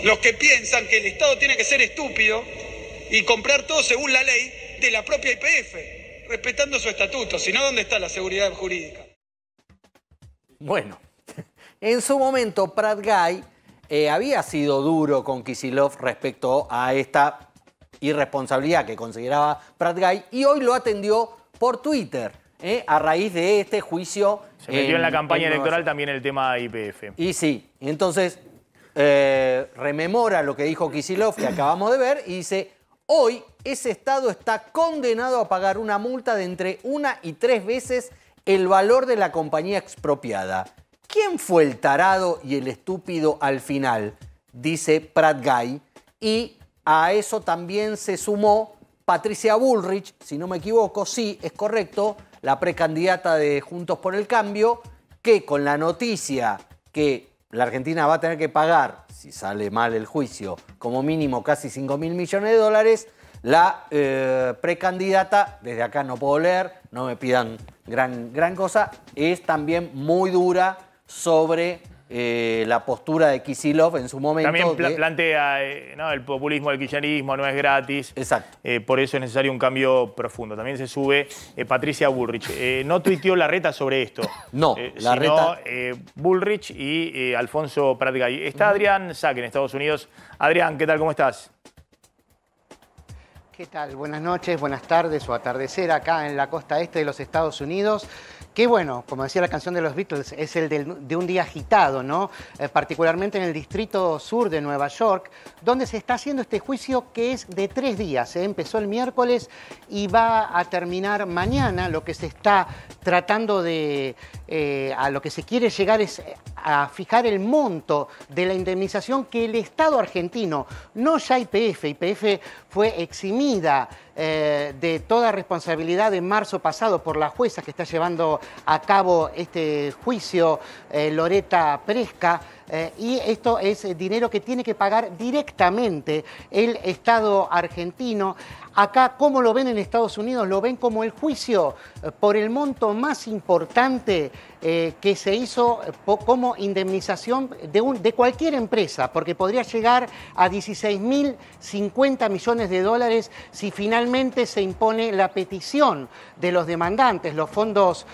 los que piensan que el Estado tiene que ser estúpido y comprar todo según la ley de la propia IPF, respetando su estatuto. Si no, ¿dónde está la seguridad jurídica? Bueno, [LAUGHS] en su momento Prat eh, había sido duro con Kisilov respecto a esta irresponsabilidad que consideraba Prat y hoy lo atendió por Twitter. ¿eh? a raíz de este juicio. Se metió en, la campaña electoral también el tema IPF. Y sí, entonces eh, rememora lo que dijo Kisilov, que acabamos de ver, y dice: Hoy ese Estado está condenado a pagar una multa de entre una y tres veces el valor de la compañía expropiada. ¿Quién fue el tarado y el estúpido al final? Dice Guy. Y a eso también se sumó Patricia Bullrich, si no me equivoco, sí, es correcto, la precandidata de Juntos por el Cambio, que con la noticia que la Argentina va a tener que pagar, si sale mal el juicio, como mínimo casi 5 mil millones de dólares, la eh, precandidata, desde acá no puedo leer, no me pidan gran, gran cosa, es también muy dura sobre eh, la postura de Kisilov en su momento. También plantea eh, no, el populismo, el kirchnerismo, no es gratis. Exacto. Eh, por eso es necesario un cambio profundo. También se sube Patricia Bullrich. no tuiteó la reta sobre esto. [LAUGHS] No, la reta. Bullrich y Alfonso Pratgay. Está mm. Adrián Saque en Estados Unidos. Adrián, ¿qué tal? ¿Cómo estás? ¿Qué tal? Buenas noches, buenas tardes o atardecer acá en la costa este de los Estados Unidos que bueno, como decía la canción de los Beatles, es el de un día agitado, ¿no? Eh, particularmente en el distrito sur de Nueva York, donde se está haciendo este juicio que es de tres días. ¿eh? Empezó el miércoles y va a terminar mañana. Lo que se está tratando de, eh, a lo que se quiere llegar es a fijar el monto de la indemnización que el Estado argentino, no ya IPF, IPF fue eximida eh, de toda responsabilidad en marzo pasado por la jueza que está llevando a cabo este juicio, eh, Loreta Presca. Eh, y esto es eh, dinero que tiene que pagar directamente el Estado argentino. Acá, ¿cómo lo ven en Estados Unidos? Lo ven como el juicio eh, por el monto más importante que se hizo como indemnización de, cualquier empresa, porque podría llegar a 16.050 millones de dólares si finalmente se impone la petición de los demandantes, los fondos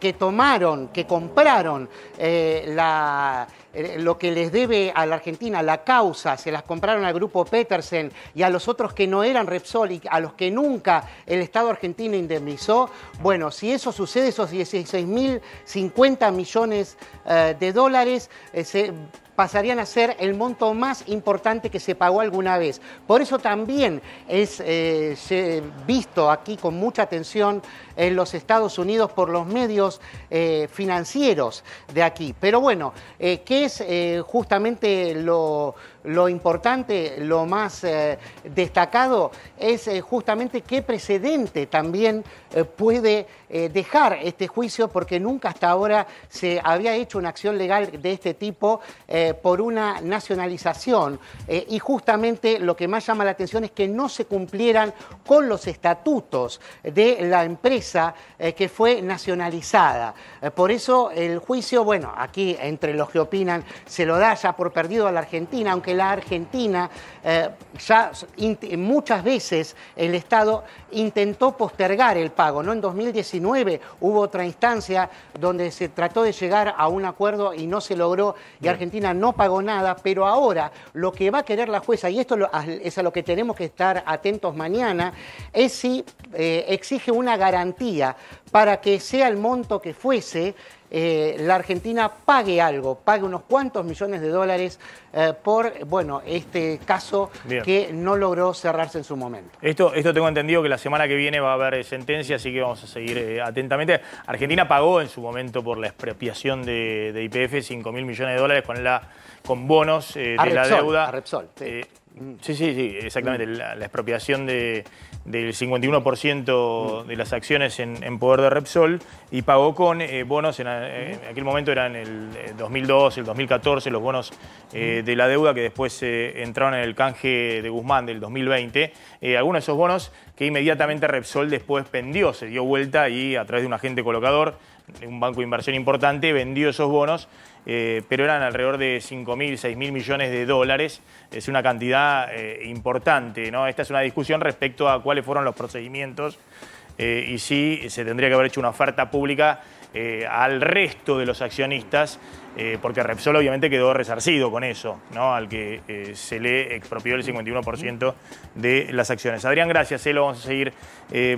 que tomaron, que compraron la eh, lo que les debe a la Argentina, la causa, se las compraron al grupo Petersen y a los otros que no eran Repsol y a los que nunca el Estado argentino indemnizó, bueno, si eso sucede, esos 16.050 millones eh, de dólares eh, pasarían a ser el monto más importante que se pagó alguna vez. Por eso también es eh, visto aquí con mucha atención en los Estados Unidos por los medios eh, financieros de aquí. Pero bueno, eh, ¿qué es justamente lo lo importante, lo más eh, destacado es eh, justamente qué precedente también eh, puede dejar este juicio, porque nunca hasta ahora se había hecho una acción legal de este tipo por una nacionalización. y justamente lo que más llama la atención es que no se cumplieran con los estatutos de la empresa que fue nacionalizada. por eso el juicio, bueno, aquí entre los que opinan, se lo da ya por perdido a la Argentina, aunque la Argentina eh, ya muchas veces el Estado intentó postergar el pago. ¿no? En 2019 hubo otra instancia donde se trató de llegar a un acuerdo y no se logró y Argentina no pagó nada, pero ahora lo que va a querer la jueza, y esto es a lo que tenemos que estar atentos mañana, es si eh, exige una garantía para que sea el monto que fuese eh, la Argentina pague algo, pague unos cuantos millones de dólares eh, por, bueno, este caso que no logró cerrarse en su momento. Esto, esto tengo entendido que la semana que viene va a haber sentencia, así que vamos a seguir eh, atentamente. Argentina pagó en su momento por la expropiación de IPF 5 mil millones de dólares con la con bonos de la deuda. Repsol, Sí, sí, sí, exactamente. Mm. La, expropiación del 51% de las acciones en, poder de Repsol y pagó con eh, bonos, eh, en, aquel momento eran el, 2002, eh, el 2014, los bonos mm. de la deuda que después entraron en el canje de Guzmán del 2020. algunos de esos bonos que inmediatamente Repsol después pendió, se dio vuelta y a través de un agente colocador un banco de inversión importante vendió esos bonos, eh, pero eran alrededor de 5.000, 6.000 millones de dólares. Es una cantidad eh, importante. ¿no? Esta es una discusión respecto a cuáles fueron los procedimientos eh, y si se tendría que haber hecho una oferta pública al resto de los accionistas eh, porque Repsol obviamente quedó resarcido con eso, ¿no? al que eh, se le expropió el 51% de las acciones. Adrián, gracias, eh, lo vamos a seguir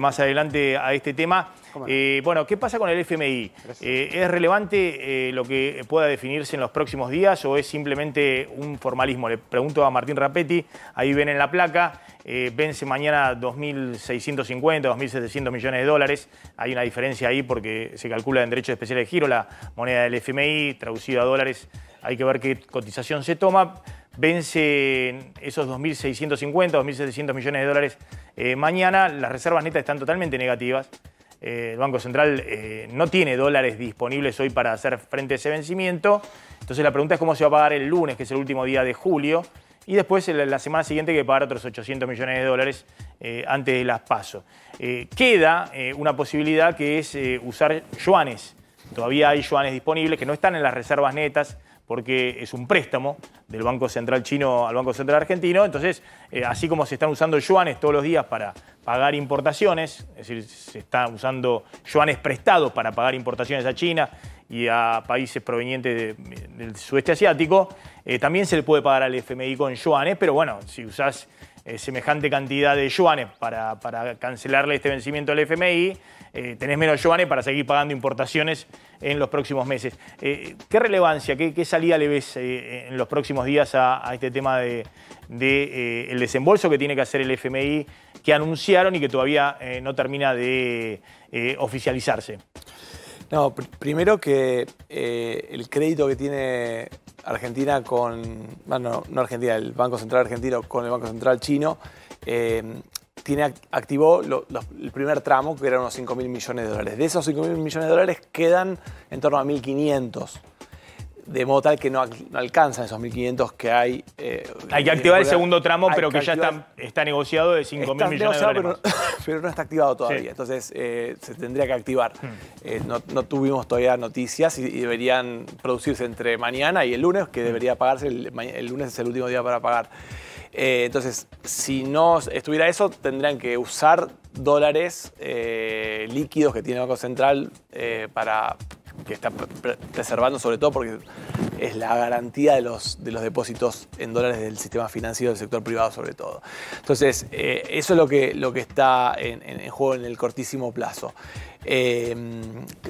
más adelante a este tema. bueno, ¿qué pasa con el FMI? ¿Es relevante lo que pueda definirse en los próximos días o es simplemente un formalismo? Le pregunto a Martín Rapetti, ahí ven en la placa. Eh, vence mañana 2.650, 2.700 millones de dólares. Hay una diferencia ahí porque se calcula en derechos especiales de giro la moneda del FMI, traducida a dólares, hay que ver qué cotización se toma. Vence esos 2.650, 2.700 millones de dólares eh, mañana. Las reservas netas están totalmente negativas. Eh, el Banco Central no tiene dólares disponibles hoy para hacer frente a ese vencimiento. Entonces la pregunta es cómo se va a pagar el lunes, que es el último día de julio y después eh, la semana siguiente hay que pagar otros 800 millones de dólares eh, antes de las PASO. Eh, queda una posibilidad que es usar yuanes. Todavía hay yuanes disponibles que no están en las reservas netas porque es un préstamo del Banco Central chino al Banco Central argentino. Entonces, eh, así como se están usando yuanes todos los días para pagar importaciones, es decir, se están usando yuanes prestados para pagar importaciones a China y a países provenientes del sudeste asiático, eh, también se le puede pagar al FMI con yuanes, pero bueno, si usás eh, semejante cantidad de yuanes para, cancelarle este vencimiento al FMI, eh, tenés menos yuanes para seguir pagando importaciones en los próximos meses. Eh, ¿Qué relevancia, qué, salida le ves en los próximos días a, este tema del de, el desembolso que tiene que hacer el FMI, que anunciaron y que todavía no termina de oficializarse? No, primero que el crédito que tiene Argentina con, bueno, ah, no Argentina, el Banco Central Argentino con el Banco Central Chino, eh, tiene, activó el primer tramo, que eran unos 5 mil millones de dólares. De esos 5 mil millones de dólares quedan en torno a 1.500 de modo tal que no, alcanzan esos 1.500 que hay. Eh, hay que activar el segundo tramo, pero que, ya está, negociado de 5.000 millones de dólares. [LAUGHS] Pero, no está activado todavía, entonces eh, se tendría que activar. Hmm. Eh, no, tuvimos todavía noticias y, deberían producirse entre mañana y el lunes, que hmm. debería pagarse, el, lunes es el último día para pagar. entonces, si no estuviera eso, tendrían que usar dólares líquidos que tiene el Banco Central para que está preservando sobre todo porque es la garantía de los, de los depósitos en dólares del sistema financiero del sector privado sobre todo. Entonces, eh, eso es lo que, lo que está en, juego en el cortísimo plazo. Eh,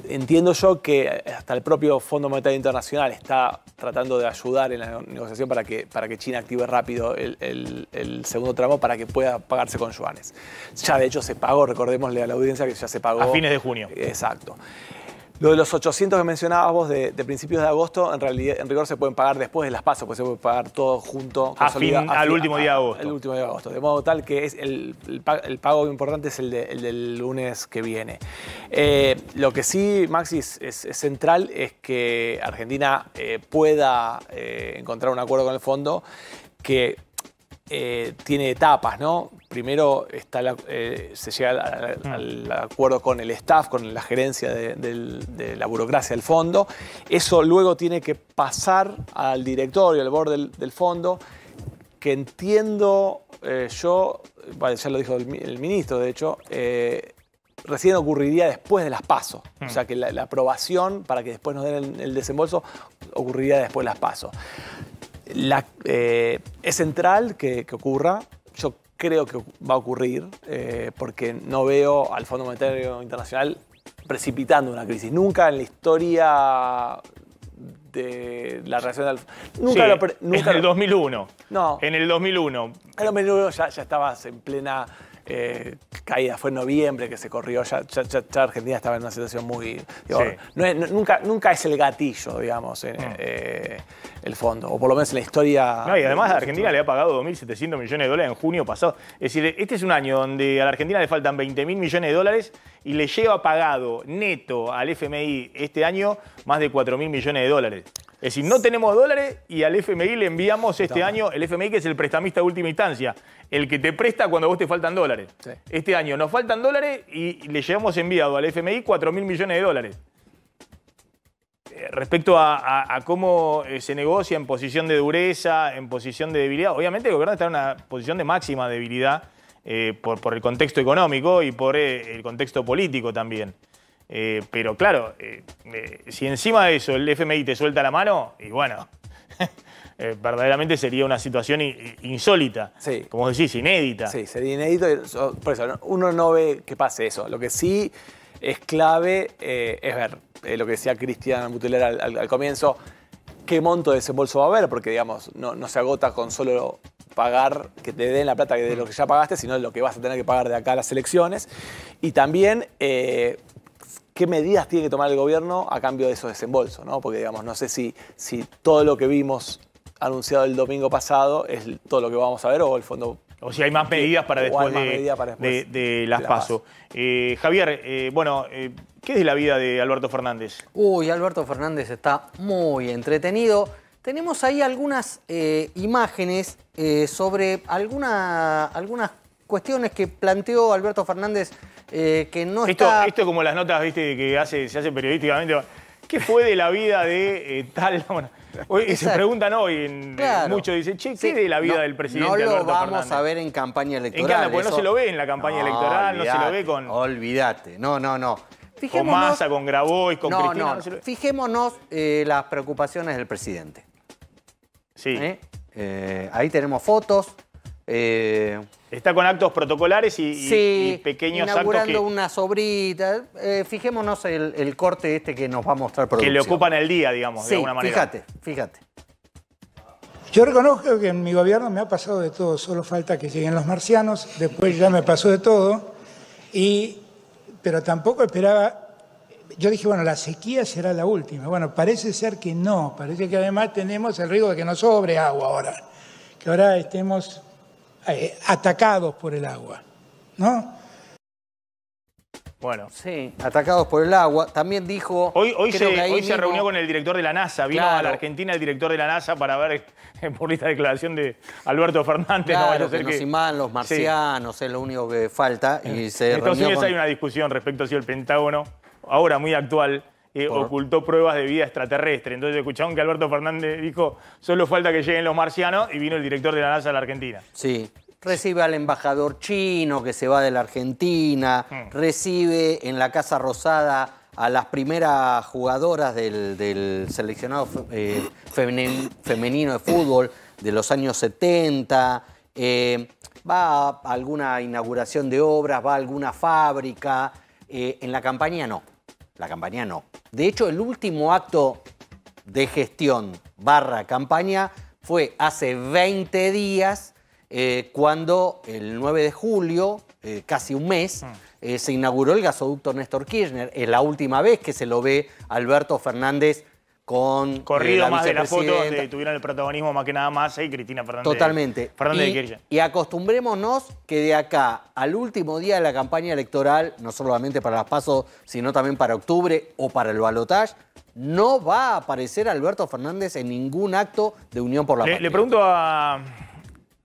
entiendo yo que hasta el propio Fondo Monetario Internacional está tratando de ayudar en la negociación para que, para que China active rápido el, el segundo tramo para que pueda pagarse con yuanes. Ya de hecho se pagó, recordémosle a la audiencia que ya se pagó. A fines de junio. Exacto. Lo de los 800 que mencionabas vos de, principios de agosto, en realidad, en rigor se pueden pagar después de las pasos, pues se puede pagar todo junto. A al último día de agosto. El último de agosto. De modo tal que el, pago importante es el, del lunes que viene. Eh, lo que sí, Maxi, es, central es que Argentina eh, pueda eh, encontrar un acuerdo con el fondo que eh, tiene etapas, ¿no? Primero eh, se llega mm. al, acuerdo con el staff, con la gerencia de, la burocracia del fondo. Eso luego tiene que pasar al directorio, al board del, fondo, que entiendo eh, yo, ya lo dijo el, ministro, de hecho, recién ocurriría después de las pasos. O sea mm. que la, aprobación para que después nos den el, el desembolso ocurriría después de las pasos. Eh, es central que, ocurra. Yo creo que va a ocurrir eh, porque no veo al Fondo Monetario Internacional precipitando una crisis. Nunca en la historia de la relación Nunca lo nunca en el 2001. No. En el 2001. En el 2001 ya, ya estabas en plena eh, caída. Fue en noviembre que se corrió, ya, Argentina estaba en una situación muy... nunca, nunca es el gatillo, digamos, eh, mm. eh, el fondo, o por lo menos la historia... y además a Argentina le ha pagado 2.700 millones de dólares en junio pasado. Es decir, este es un año donde a la Argentina le faltan 20.000 millones de dólares y le lleva pagado neto al FMI este año más de 4.000 millones de dólares. Es decir, no tenemos dólares y al FMI le enviamos este año, el FMI que es el prestamista de última instancia, el que te presta cuando a vos te faltan dólares. Este año nos faltan dólares y le llevamos enviado al FMI 4 mil millones de dólares. Eh, respecto a, cómo eh, se negocia en posición de dureza, en posición de debilidad, obviamente el gobierno está en una posición de máxima debilidad eh, por, el contexto económico y por el contexto político también. Eh, pero claro, eh, eh, si encima de eso el FMI te suelta la mano, y bueno, [LAUGHS] verdaderamente sería una situación insólita. Sí. Como decís, inédita. Sí, sería inédito. Por eso, uno no ve que pase eso. Lo que sí es clave es ver lo que decía Cristian Butelera al, comienzo, qué monto de desembolso va a haber, porque digamos, no, no se agota con solo pagar, que te den la plata de lo que ya pagaste, sino lo que vas a tener que pagar de acá a las elecciones. Y también qué medidas tiene que tomar el gobierno a cambio de esos desembolsos, ¿no? Porque, digamos, no sé si, si todo lo que vimos anunciado el domingo pasado es todo lo que vamos a ver o el fondo o si hay más medidas para después, de, de, las PASO. Eh, Javier, eh, bueno, eh, ¿qué es la vida de Alberto Fernández? Uy, Alberto Fernández está muy entretenido. Tenemos ahí algunas imágenes sobre alguna, algunas cuestiones que planteó Alberto Fernández eh, que no esto, está... Esto como las notas ¿viste? que se hacen periodísticamente. ¿Qué fue de la vida de eh, tal? [LAUGHS] se preguntan hoy, en, muchos dicen, che, ¿qué de la vida del presidente No lo vamos a ver en campaña electoral. En porque no se lo ve en la campaña electoral, no se lo ve con... Olvídate, no, no, no. Con Massa, con Grabois, con no, Cristina. Fijémonos eh, las preocupaciones del presidente. Sí. ahí tenemos fotos. Está con actos protocolares y, pequeños inaugurando actos. Inaugurando una sobrita. Eh, fijémonos el, el, corte este que nos va a mostrar producción. Que le ocupan el día, digamos, de alguna manera. Fíjate, fíjate. Yo reconozco que en mi gobierno me ha pasado de todo, solo falta que lleguen los marcianos, después ya me pasó de todo, y, pero tampoco esperaba yo dije, bueno, la sequía será la última. Bueno, parece ser que no, parece que además tenemos el riesgo de que nos sobre agua ahora, que ahora estemos eh, atacados por el agua, ¿no? Bueno. Sí, atacados por el agua. También dijo. Hoy, se, hoy se, reunió con el director de la NASA. Vino a la Argentina el director de la NASA para ver [LAUGHS] eh, por esta declaración de Alberto Fernández. no los marcianos, es lo único que falta. Y eh, se hay una discusión respecto a el Pentágono, ahora muy actual, eh, ocultó pruebas de vida extraterrestre. Entonces escucharon que Alberto Fernández dijo, solo falta que lleguen los marcianos y vino el director de la NASA a la Argentina. Sí. Recibe al embajador chino que se va de la Argentina, mm. recibe en la Casa Rosada a las primeras jugadoras del, seleccionado eh, femenino de fútbol de los años 70, eh, va a alguna inauguración de obras, va a alguna fábrica, en la campaña no la campaña no. De hecho, el último acto de gestión barra campaña fue hace 20 días, eh, cuando el 9 de julio, eh, casi un mes, mm. eh, se inauguró el gasoducto Néstor Kirchner. Es la última vez que se lo ve Alberto Fernández con eh, corrido más de la foto tuvieron el protagonismo más que nada más ahí Cristina Fernández. Totalmente. Fernández y, de Y acostumbrémonos que de acá al último día de la campaña electoral, no solamente para las pasos, sino también para octubre o para el balotaje, no va a aparecer Alberto Fernández en ningún acto de Unión por la le, Le pregunto a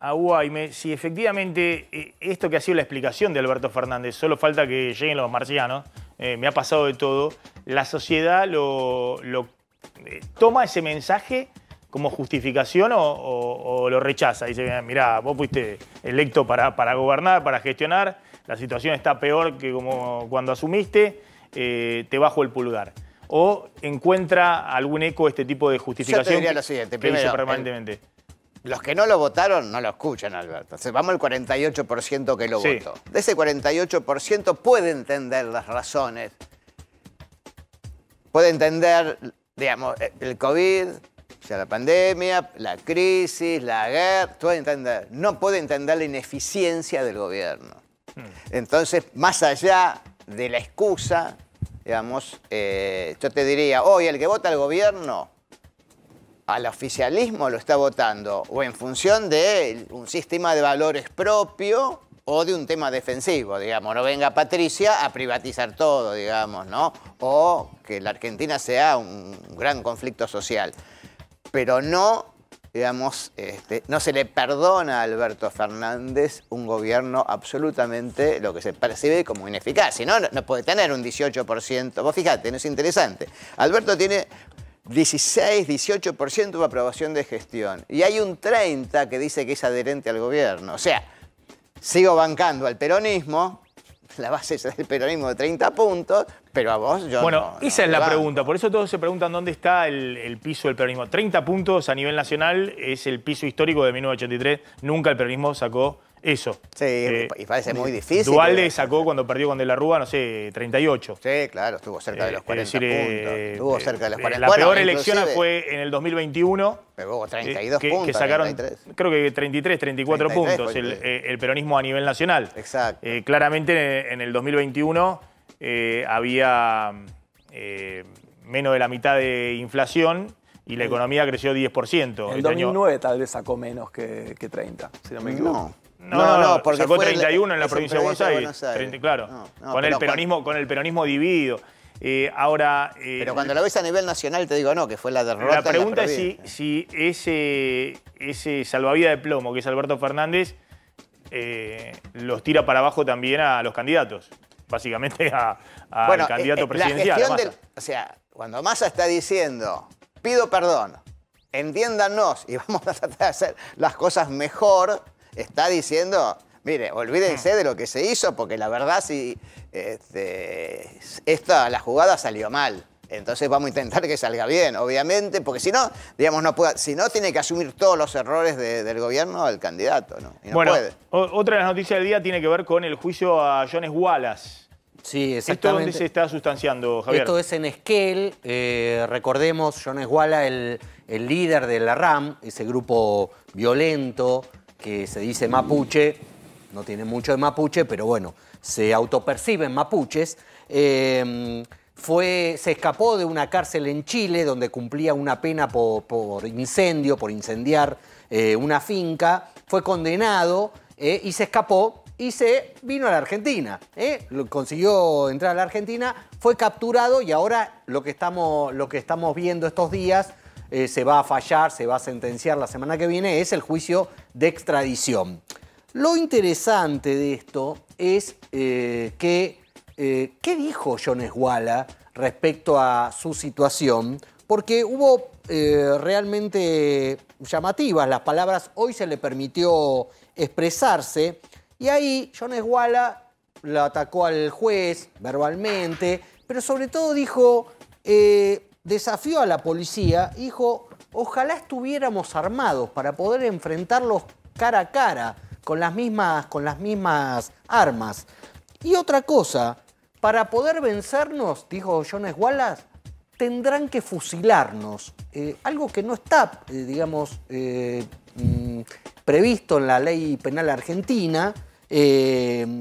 a Guayme si efectivamente eh, esto que ha sido la explicación de Alberto Fernández, solo falta que lleguen los marcianos, eh, me ha pasado de todo, la sociedad lo eh, toma ese mensaje como justificación o, lo rechaza. Dice, mirá, vos fuiste electo para, para gobernar, para gestionar, la situación está peor que como cuando asumiste, eh, te bajo el pulgar. O encuentra algún eco este tipo de justificación. Yo diría lo siguiente, primero, permanentemente. Los que no lo votaron no lo escuchan, Alberto. vamos al 48% que lo votó. De ese 48% puede entender las razones, puede entender digamos, eh, el COVID, o sea, la pandemia, la crisis, la guerra, todo entender, no puede entender la ineficiencia del gobierno. Hmm. Entonces, más allá de la excusa, digamos, eh, yo te diría, hoy el que vota al gobierno, al oficialismo lo está votando, o en función de un sistema de valores propio, o de un tema defensivo, digamos. No venga Patricia a privatizar todo, digamos, ¿no? O que la Argentina sea un gran conflicto social. Pero no, digamos, este, no se le perdona a Alberto Fernández un gobierno absolutamente lo que se percibe como ineficaz. Si no, no puede tener un 18%. Vos fijate, no es interesante. Alberto tiene 16, 18% de aprobación de gestión. Y hay un 30% que dice que es adherente al gobierno. O sea, sigo bancando al peronismo, la base es el peronismo de 30 puntos, pero a vos yo Bueno, esa es la pregunta, por eso todos se preguntan dónde está el, el, piso del peronismo. 30 puntos a nivel nacional es el piso histórico de 1983, nunca el peronismo sacó eso. Sí, y eh, parece muy eh, difícil. Dualde sacó cuando perdió con De la Rúa, no sé, 38. Sí, claro, estuvo cerca de los 40 eh, puntos. Estuvo cerca de los 40 La peor elección fue en el 2021. 32 que, puntos. sacaron, creo que 33, 34 puntos el, peronismo a nivel nacional. Exacto. claramente en el 2021 había menos de la mitad de inflación y la economía creció 10%. En el este 2009 tal vez sacó menos que, 30, no, no, no porque sacó 31 en la provincia de Buenos Aires. claro. con, el peronismo, con el peronismo dividido. Eh, ahora. Eh, pero cuando lo ves a nivel nacional, te digo no, que fue la derrota. La pregunta es si, ese, ese salvavidas de plomo que es Alberto Fernández eh, los tira para abajo también a los candidatos. Básicamente al a candidato presidencial. o sea, cuando Massa está diciendo, pido perdón, entiéndanos y [LAUGHS] vamos a tratar de hacer las cosas mejor está diciendo, mire, olvídense ah. de lo que se hizo, porque la verdad si este, esta, la jugada salió mal. Entonces vamos a intentar que salga bien, obviamente, porque si no, digamos, no puede, si no tiene que asumir todos los errores del gobierno al candidato, ¿no? bueno, otra de las noticias del día tiene que ver con el juicio a Jones Wallace. Sí, exactamente. ¿Esto dónde se está sustanciando, Javier? Esto es en Esquel. Eh, recordemos, Jones Wallace, el, el líder de la RAM, ese grupo violento, que se dice mapuche, no tiene mucho de mapuche, pero bueno, se autoperciben mapuches, eh, fue, se escapó de una cárcel en Chile donde cumplía una pena por, incendio, por incendiar eh, una finca, fue condenado eh, y se escapó y se vino a la Argentina. Consiguió entrar a la Argentina, fue capturado y ahora lo que, estamos, lo que estamos viendo estos días eh, se va a fallar, se va a sentenciar la semana que viene, es el juicio de extradición. Lo interesante de esto es eh, que, eh, ¿qué dijo Jones Esguala respecto a su situación? Porque hubo realmente llamativas las palabras, hoy se le permitió expresarse, y ahí John Esguala la atacó al juez verbalmente, pero sobre todo dijo, desafió a la policía, dijo, ojalá estuviéramos armados para poder enfrentarlos cara a cara con las mismas, con las mismas armas. Y otra cosa, para poder vencernos, dijo Jones Wallace, tendrán que fusilarnos. Eh, algo que no está, eh, digamos, eh, mm, previsto en la ley penal argentina,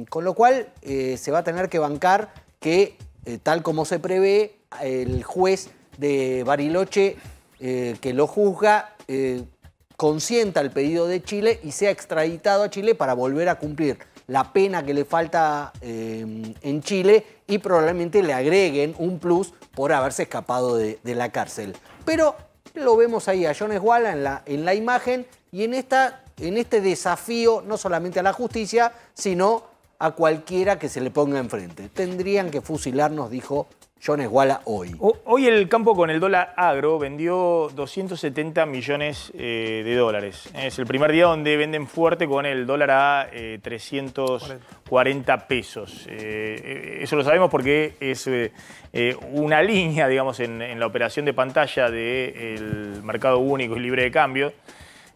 con lo cual se va a tener que bancar que, tal como se prevé, el juez de Bariloche eh, que lo juzga eh, consienta el pedido de Chile y sea extraditado a Chile para volver a cumplir la pena que le falta eh, en Chile y probablemente le agreguen un plus por haberse escapado de, la cárcel. Pero lo vemos ahí a Jones Walla en la, en la imagen y en, esta, en este desafío no solamente a la justicia, sino a cualquiera que se le ponga enfrente. Tendrían que fusilarnos, dijo John Esguala hoy? Hoy el campo con el dólar agro vendió 270 millones eh, de dólares. Es el primer día donde venden fuerte con el dólar a 340 eh, pesos. Eh, eso lo sabemos porque es una línea, digamos, en, la operación de pantalla del mercado único y libre de cambio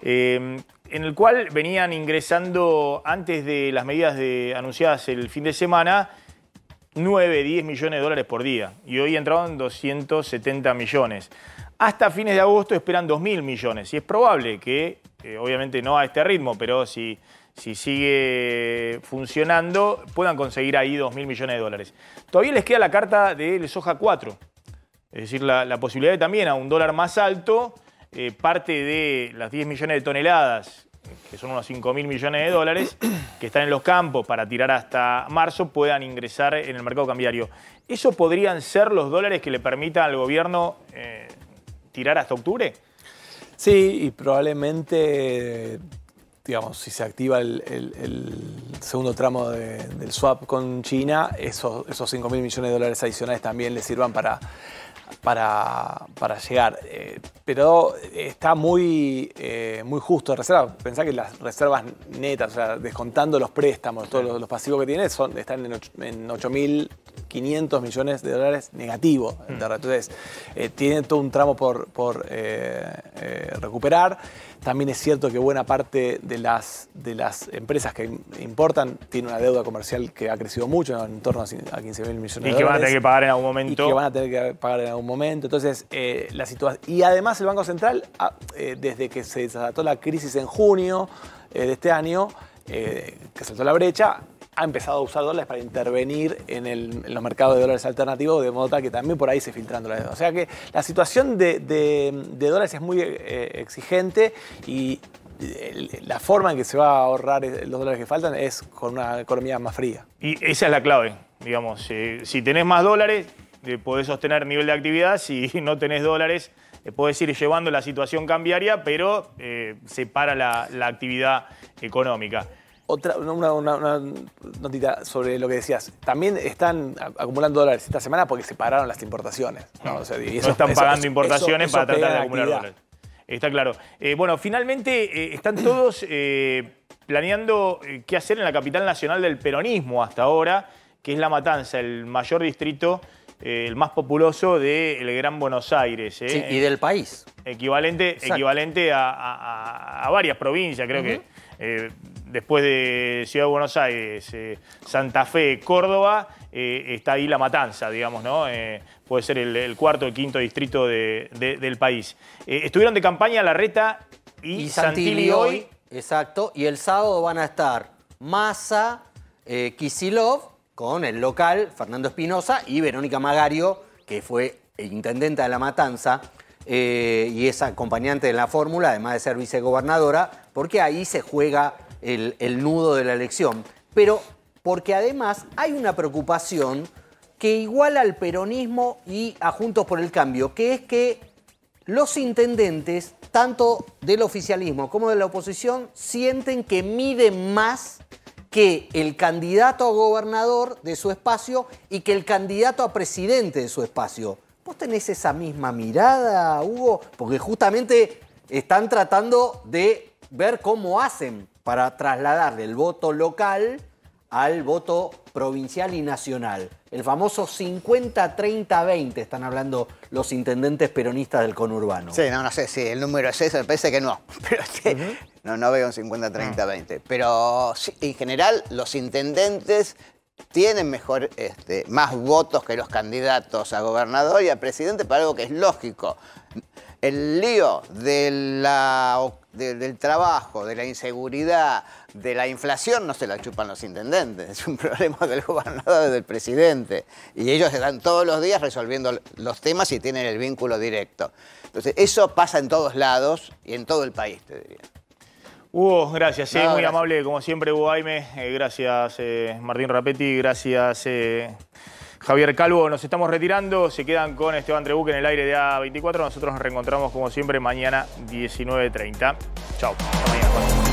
en el cual venían ingresando antes de las medidas anunciadas el fin de semana 9, 10 millones de dólares por día y hoy entraron 270 millones. Hasta fines de agosto esperan 2.000 millones y es probable que, eh, obviamente no a este ritmo, pero si, si sigue funcionando, puedan conseguir ahí 2.000 millones de dólares. Todavía les queda la carta del soja 4, es decir, la, posibilidad de también a un dólar más alto, eh, parte de las 10 millones de toneladas que son unos 5.000 mil millones de dólares, que están en los campos para tirar hasta marzo, puedan ingresar en el mercado cambiario. ¿Eso podrían ser los dólares que le permitan al gobierno eh, tirar hasta octubre? Sí, y probablemente, digamos, si se activa el, segundo tramo del swap con China, esos, esos 5 mil millones de dólares adicionales también le sirvan para para, llegar. Eh, pero eh, está muy, eh, muy justo de reserva. Pensá que las reservas netas, o sea, descontando los préstamos, todos los, pasivos que tiene, están en 8.500 millones de dólares negativo. Mm. Entonces, tiene todo un tramo por, por recuperar. También es cierto que buena parte de las, de las empresas que importan tiene una deuda comercial que ha crecido mucho, en torno a 15 mil millones de dólares. Y que van a tener que pagar en algún momento. Y que van a tener que pagar en algún momento. Entonces, eh, la situación. Y además, el Banco Central, ah, eh, desde que se desató la crisis en junio eh, de este año, que saltó la brecha, ha empezado a usar dólares para intervenir en, los mercados de dólares alternativos, de modo tal que también por ahí se filtran dólares. O sea que la situación de, dólares es muy eh, exigente y eh, la forma en que se va a ahorrar los dólares que faltan es con una economía más fría. Y esa es la clave, digamos. si tenés más dólares, eh, podés sostener nivel de actividad. Si [LAUGHS] no tenés dólares, podés ir llevando la situación cambiaria, pero se para la actividad económica. Otra, una, notita sobre lo que decías. También están acumulando dólares esta semana porque se pararon las importaciones. No, mm. están pagando importaciones para tratar de acumular dólares. Está claro. Eh, bueno, finalmente eh, están todos eh, planeando qué hacer en la capital nacional del peronismo hasta ahora, que es La Matanza, el mayor distrito, el más populoso del Gran Buenos Aires. Sí, y del país. Equivalente, equivalente a, varias provincias, creo que después de Ciudad de Buenos Aires, eh, Santa Fe, Córdoba, eh, está ahí la matanza, digamos, ¿no? Eh, puede ser el, cuarto o quinto distrito del país. estuvieron de campaña la y, y Santilli, hoy. Exacto, y el sábado van a estar Massa, Kisilov, con el local Fernando Espinosa y Verónica Magario, que fue intendente de la matanza. y es acompañante de la fórmula, además de ser vicegobernadora, porque ahí se juega el, nudo de la elección, pero porque además hay una preocupación que iguala al peronismo y a Juntos por el Cambio, que es que los intendentes, tanto del oficialismo como de la oposición, sienten que miden más que el candidato a gobernador de su espacio y que el candidato a presidente de su espacio. ¿Vos tenés esa misma mirada, Hugo? Porque justamente están tratando de ver cómo hacen para trasladar del voto local al voto provincial y nacional. El famoso 50-30-20 están hablando los intendentes peronistas del conurbano. Sí, no, no sé si el número es ese, parece que no. [LAUGHS] Pero no, veo un 50-30-20. Pero en general los intendentes tienen mejor, este, más votos que los candidatos a gobernador y a presidente para algo que es lógico. El lío de la del trabajo, de la inseguridad, de la inflación, no se la chupan los intendentes, [LAUGHS] es un problema del gobernador, del presidente. Y ellos están todos los días resolviendo los temas y tienen el vínculo directo. Entonces, eso pasa en todos lados y en todo el país, te diría. Hugo, gracias, sí, muy amable como siempre Hugo Aime, eh, gracias eh, Martín Rapetti, gracias... Eh, Javier Calvo, nos estamos retirando. Se quedan con Esteban Trebuque en el aire de A24. Nosotros nos reencontramos como siempre mañana 19.30. Chao.